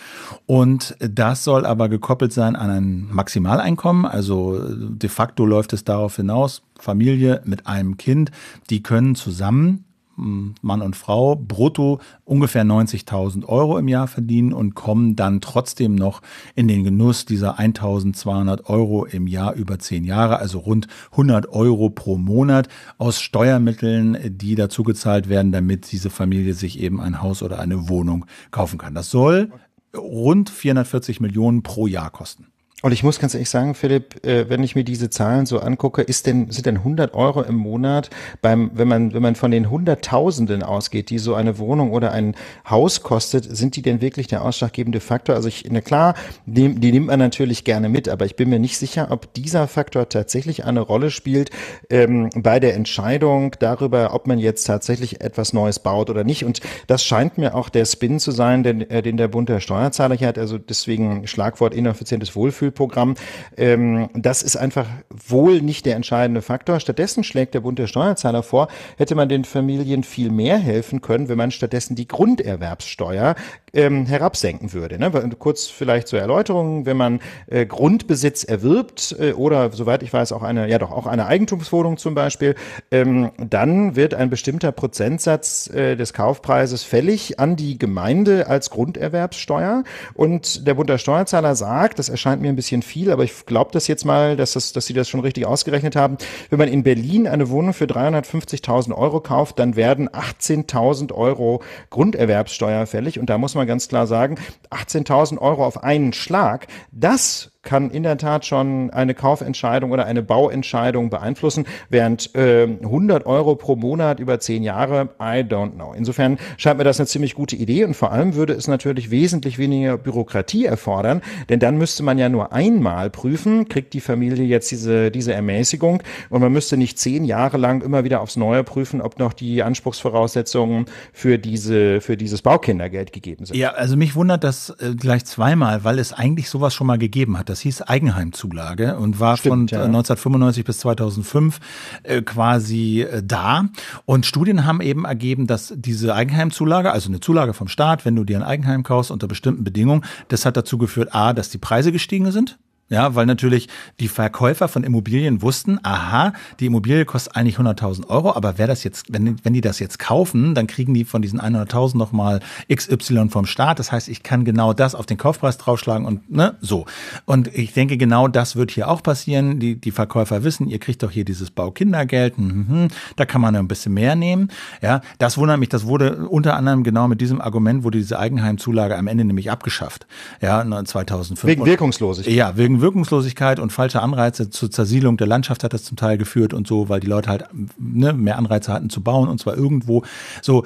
Und das soll aber gekoppelt sein an ein Maximaleinkommen. Also de facto läuft es darauf hinaus, Familie mit einem Kind, die können zusammen hm, Mann und Frau brutto ungefähr 90.000 Euro im Jahr verdienen und kommen dann trotzdem noch in den Genuss dieser 1.200 Euro im Jahr über zehn Jahre, also rund 100 Euro pro Monat aus Steuermitteln, die dazu gezahlt werden, damit diese Familie sich eben ein Haus oder eine Wohnung kaufen kann. Das soll rund 440 Millionen pro Jahr kosten. Und ich muss ganz ehrlich sagen, Philipp, äh, wenn ich mir diese Zahlen so angucke, ist denn, sind denn 100 Euro im Monat beim, wenn man, wenn man von den Hunderttausenden ausgeht, die so eine Wohnung oder ein Haus kostet, sind die denn wirklich der ausschlaggebende Faktor? Also ich, na klar, die, die nimmt man natürlich gerne mit, aber ich bin mir nicht sicher, ob dieser Faktor tatsächlich eine Rolle spielt ähm, bei der Entscheidung darüber, ob man jetzt tatsächlich etwas Neues baut oder nicht. Und das scheint mir auch der Spin zu sein, den, äh, den der Bund der Steuerzahler hier hat. Also deswegen Schlagwort ineffizientes Wohlfühl. Tiefkühlprogramm. Ähm, das ist einfach wohl nicht der entscheidende Faktor. Stattdessen schlägt der Bund der Steuerzahler vor, hätte man den Familien viel mehr helfen können, wenn man stattdessen die Grunderwerbssteuer ähm, herabsenken würde. Ne? Kurz vielleicht zur Erläuterung, wenn man äh, Grundbesitz erwirbt äh, oder soweit ich weiß auch eine, ja doch auch eine Eigentumswohnung zum Beispiel, ähm, dann wird ein bestimmter Prozentsatz äh, des Kaufpreises fällig an die Gemeinde als Grunderwerbssteuer und der Bund der Steuerzahler sagt, das erscheint mir ein bisschen viel, aber ich glaube das jetzt mal, dass, das, dass sie das schon richtig ausgerechnet haben, wenn man in Berlin eine Wohnung für 350.000 Euro kauft, dann werden 18.000 Euro Grunderwerbssteuer fällig und da muss man ganz klar sagen. 18.000 Euro auf einen Schlag, das kann in der Tat schon eine Kaufentscheidung oder eine Bauentscheidung beeinflussen, während äh, 100 Euro pro Monat über zehn Jahre, I don't know. Insofern scheint mir das eine ziemlich gute Idee und vor allem würde es natürlich wesentlich weniger Bürokratie erfordern, denn dann müsste man ja nur einmal prüfen, kriegt die Familie jetzt diese, diese Ermäßigung und man müsste nicht zehn Jahre lang immer wieder aufs Neue prüfen, ob noch die Anspruchsvoraussetzungen für diese, für dieses Baukindergeld gegeben sind. Ja, also mich wundert das äh, gleich zweimal, weil es eigentlich sowas schon mal gegeben hat das hieß Eigenheimzulage und war Stimmt, von ja. 1995 äh, bis 2005 äh, quasi äh, da. Und Studien haben eben ergeben, dass diese Eigenheimzulage, also eine Zulage vom Staat, wenn du dir ein Eigenheim kaufst unter bestimmten Bedingungen, das hat dazu geführt, a, dass die Preise gestiegen sind ja, weil natürlich die Verkäufer von Immobilien wussten, aha, die Immobilie kostet eigentlich 100.000 Euro, aber wer das jetzt, wenn, wenn die das jetzt kaufen, dann kriegen die von diesen 100.000 nochmal XY vom Staat. Das heißt, ich kann genau das auf den Kaufpreis draufschlagen und ne, so. Und ich denke, genau das wird hier auch passieren. Die, die Verkäufer wissen, ihr kriegt doch hier dieses Baukindergeld, mhm, da kann man ein bisschen mehr nehmen. Ja, das wundert mich, das wurde unter anderem genau mit diesem Argument, wurde diese Eigenheimzulage am Ende nämlich abgeschafft. Ja, 2005. Ne, wegen Wirkungslosigkeit. Ja, wegen gegen Wirkungslosigkeit und falsche Anreize zur Zersielung der Landschaft hat das zum Teil geführt und so, weil die Leute halt ne, mehr Anreize hatten zu bauen und zwar irgendwo. So,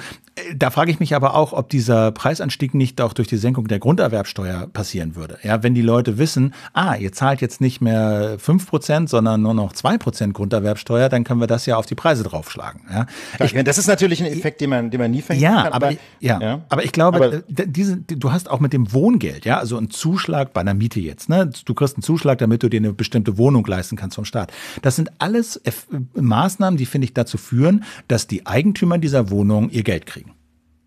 da frage ich mich aber auch, ob dieser Preisanstieg nicht auch durch die Senkung der Grunderwerbsteuer passieren würde. Ja, wenn die Leute wissen, ah, ihr zahlt jetzt nicht mehr 5%, sondern nur noch 2% Grunderwerbsteuer, dann können wir das ja auf die Preise draufschlagen. Ja, ich, das ist natürlich ein Effekt, den man, den man nie verhindern ja, kann. Aber, aber ja, ja, aber ich glaube, aber diese, du hast auch mit dem Wohngeld, ja, also einen Zuschlag bei einer Miete jetzt. Ne? Du kriegst einen Zuschlag, damit du dir eine bestimmte Wohnung leisten kannst vom Staat. Das sind alles Maßnahmen, die, finde ich, dazu führen, dass die Eigentümer dieser Wohnung ihr Geld kriegen.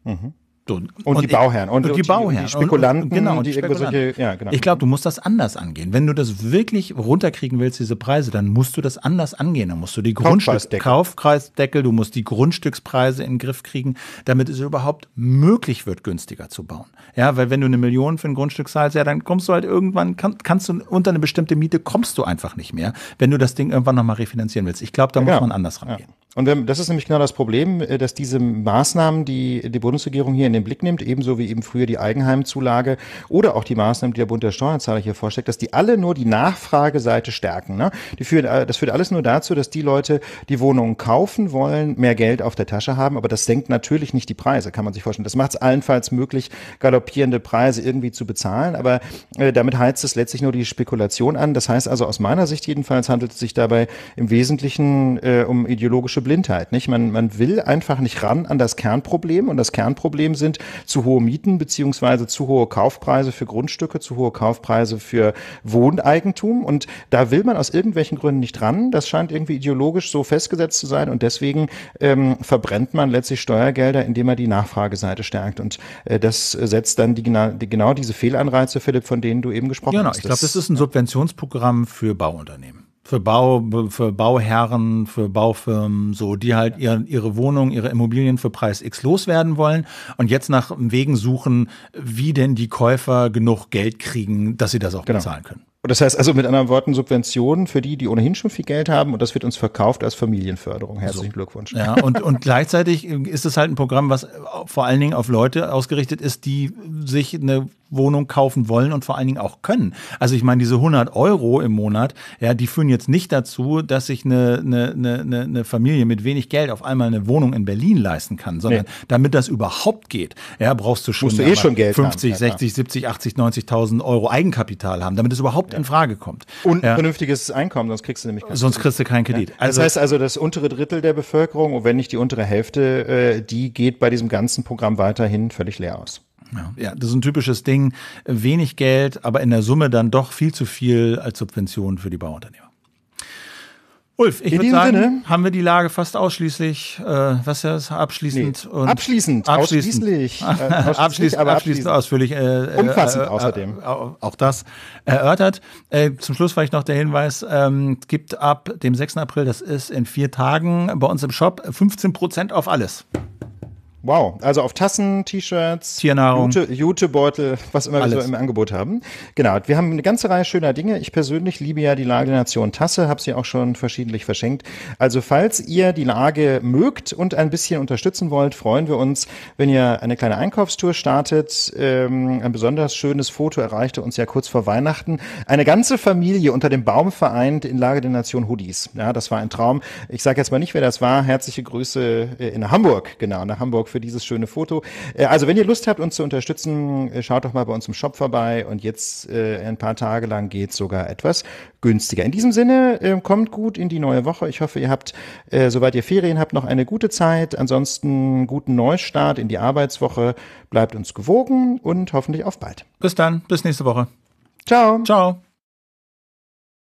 Mhm. Und, und, die Bauherren und, und die, die, Bauherren, die Spekulanten, und, genau, und die, die Spekulanten. Ja, genau. Ich glaube, du musst das anders angehen. Wenn du das wirklich runterkriegen willst, diese Preise, dann musst du das anders angehen. Dann musst du die Grundstück Kaufpreisdeckel, du musst die Grundstückspreise in den Griff kriegen, damit es überhaupt möglich wird, günstiger zu bauen. Ja, weil wenn du eine Million für ein Grundstück zahlst, ja, dann kommst du halt irgendwann, kann, kannst du unter eine bestimmte Miete kommst du einfach nicht mehr, wenn du das Ding irgendwann nochmal refinanzieren willst. Ich glaube, da ja. muss genau. man anders rangehen. Ja. Und wenn, ähm, das ist nämlich genau das Problem, äh, dass diese Maßnahmen, die die Bundesregierung hier in den Blick nimmt, ebenso wie eben früher die eigenheimzulage oder auch die Maßnahmen, die der Bund der Steuerzahler hier vorsteckt, dass die alle nur die Nachfrageseite stärken. Ne? Die führen, äh, das führt alles nur dazu, dass die Leute, die Wohnungen kaufen wollen, mehr Geld auf der Tasche haben, aber das senkt natürlich nicht die Preise, kann man sich vorstellen. Das macht es allenfalls möglich, galoppierende Preise irgendwie zu bezahlen, aber äh, damit heizt es letztlich nur die Spekulation an. Das heißt also aus meiner Sicht jedenfalls handelt es sich dabei im Wesentlichen äh, um ideologische Blindheit. Nicht? Man, man will einfach nicht ran an das Kernproblem und das Kernproblem sind zu hohe Mieten beziehungsweise zu hohe Kaufpreise für Grundstücke, zu hohe Kaufpreise für Wohneigentum und da will man aus irgendwelchen Gründen nicht ran. Das scheint irgendwie ideologisch so festgesetzt zu sein und deswegen ähm, verbrennt man letztlich Steuergelder, indem man die Nachfrageseite stärkt und äh, das setzt dann die, die, genau diese Fehlanreize, Philipp, von denen du eben gesprochen genau, hast. Genau, ich glaube, das ist ein Subventionsprogramm für Bauunternehmen für, Bau, für Bauherren, für Baufirmen, so, die halt ihr, ihre Wohnung, ihre Immobilien für Preis X loswerden wollen und jetzt nach Wegen suchen, wie denn die Käufer genug Geld kriegen, dass sie das auch genau. bezahlen können. Und das heißt also mit anderen Worten Subventionen für die, die ohnehin schon viel Geld haben und das wird uns verkauft als Familienförderung. Herzlichen so. Glückwunsch. Ja, und, und gleichzeitig ist es halt ein Programm, was vor allen Dingen auf Leute ausgerichtet ist, die sich eine Wohnung kaufen wollen und vor allen Dingen auch können. Also ich meine, diese 100 Euro im Monat, ja, die führen jetzt nicht dazu, dass sich eine, eine, eine, eine Familie mit wenig Geld auf einmal eine Wohnung in Berlin leisten kann, sondern nee. damit das überhaupt geht, ja, brauchst du schon, Musst du eh schon Geld 50, haben, 60, 70, 80, 90.000 Euro Eigenkapital haben, damit es überhaupt ja. in Frage kommt. Und ja. vernünftiges Einkommen, sonst kriegst du nämlich keinen Sonst kriegst du keinen Kredit. Ja. Also das heißt also, das untere Drittel der Bevölkerung und wenn nicht die untere Hälfte, äh, die geht bei diesem ganzen Programm weiterhin völlig leer aus. Ja. ja, das ist ein typisches Ding. Wenig Geld, aber in der Summe dann doch viel zu viel als Subvention für die Bauunternehmer. Ulf, ich würde sagen, Sinne. haben wir die Lage fast ausschließlich, äh, was das, abschließend, nee, und abschließend, abschließend, ausschließlich, äh, (laughs) abschließend, aber abschließend, ausführlich, äh, äh, umfassend äh, außerdem, äh, auch das erörtert. Äh, zum Schluss vielleicht noch der Hinweis: ähm, gibt ab dem 6. April, das ist in vier Tagen bei uns im Shop 15 Prozent auf alles. Wow, also auf Tassen, T-Shirts, Tiernahrung, Jute, Jutebeutel, was immer Alles. wir so im Angebot haben. Genau, wir haben eine ganze Reihe schöner Dinge. Ich persönlich liebe ja die Lage der Nation Tasse, habe sie auch schon verschiedentlich verschenkt. Also falls ihr die Lage mögt und ein bisschen unterstützen wollt, freuen wir uns, wenn ihr eine kleine Einkaufstour startet. Ähm, ein besonders schönes Foto erreichte uns ja kurz vor Weihnachten. Eine ganze Familie unter dem Baum vereint in Lage der Nation Hoodies. Ja, das war ein Traum. Ich sage jetzt mal nicht, wer das war. Herzliche Grüße äh, in Hamburg, genau, nach Hamburg für dieses schöne Foto. Äh, also wenn ihr Lust habt, uns zu unterstützen, äh, schaut doch mal bei uns im Shop vorbei und jetzt äh, ein paar Tage lang geht sogar etwas günstiger. In diesem Sinne, ähm, kommt gut in die neue Woche. Ich hoffe, ihr habt, soweit ihr Ferien habt, noch eine gute Zeit. Ansonsten guten Neustart in die Arbeitswoche. Bleibt uns gewogen und hoffentlich auf bald. Bis dann, bis nächste Woche. Ciao. Ciao.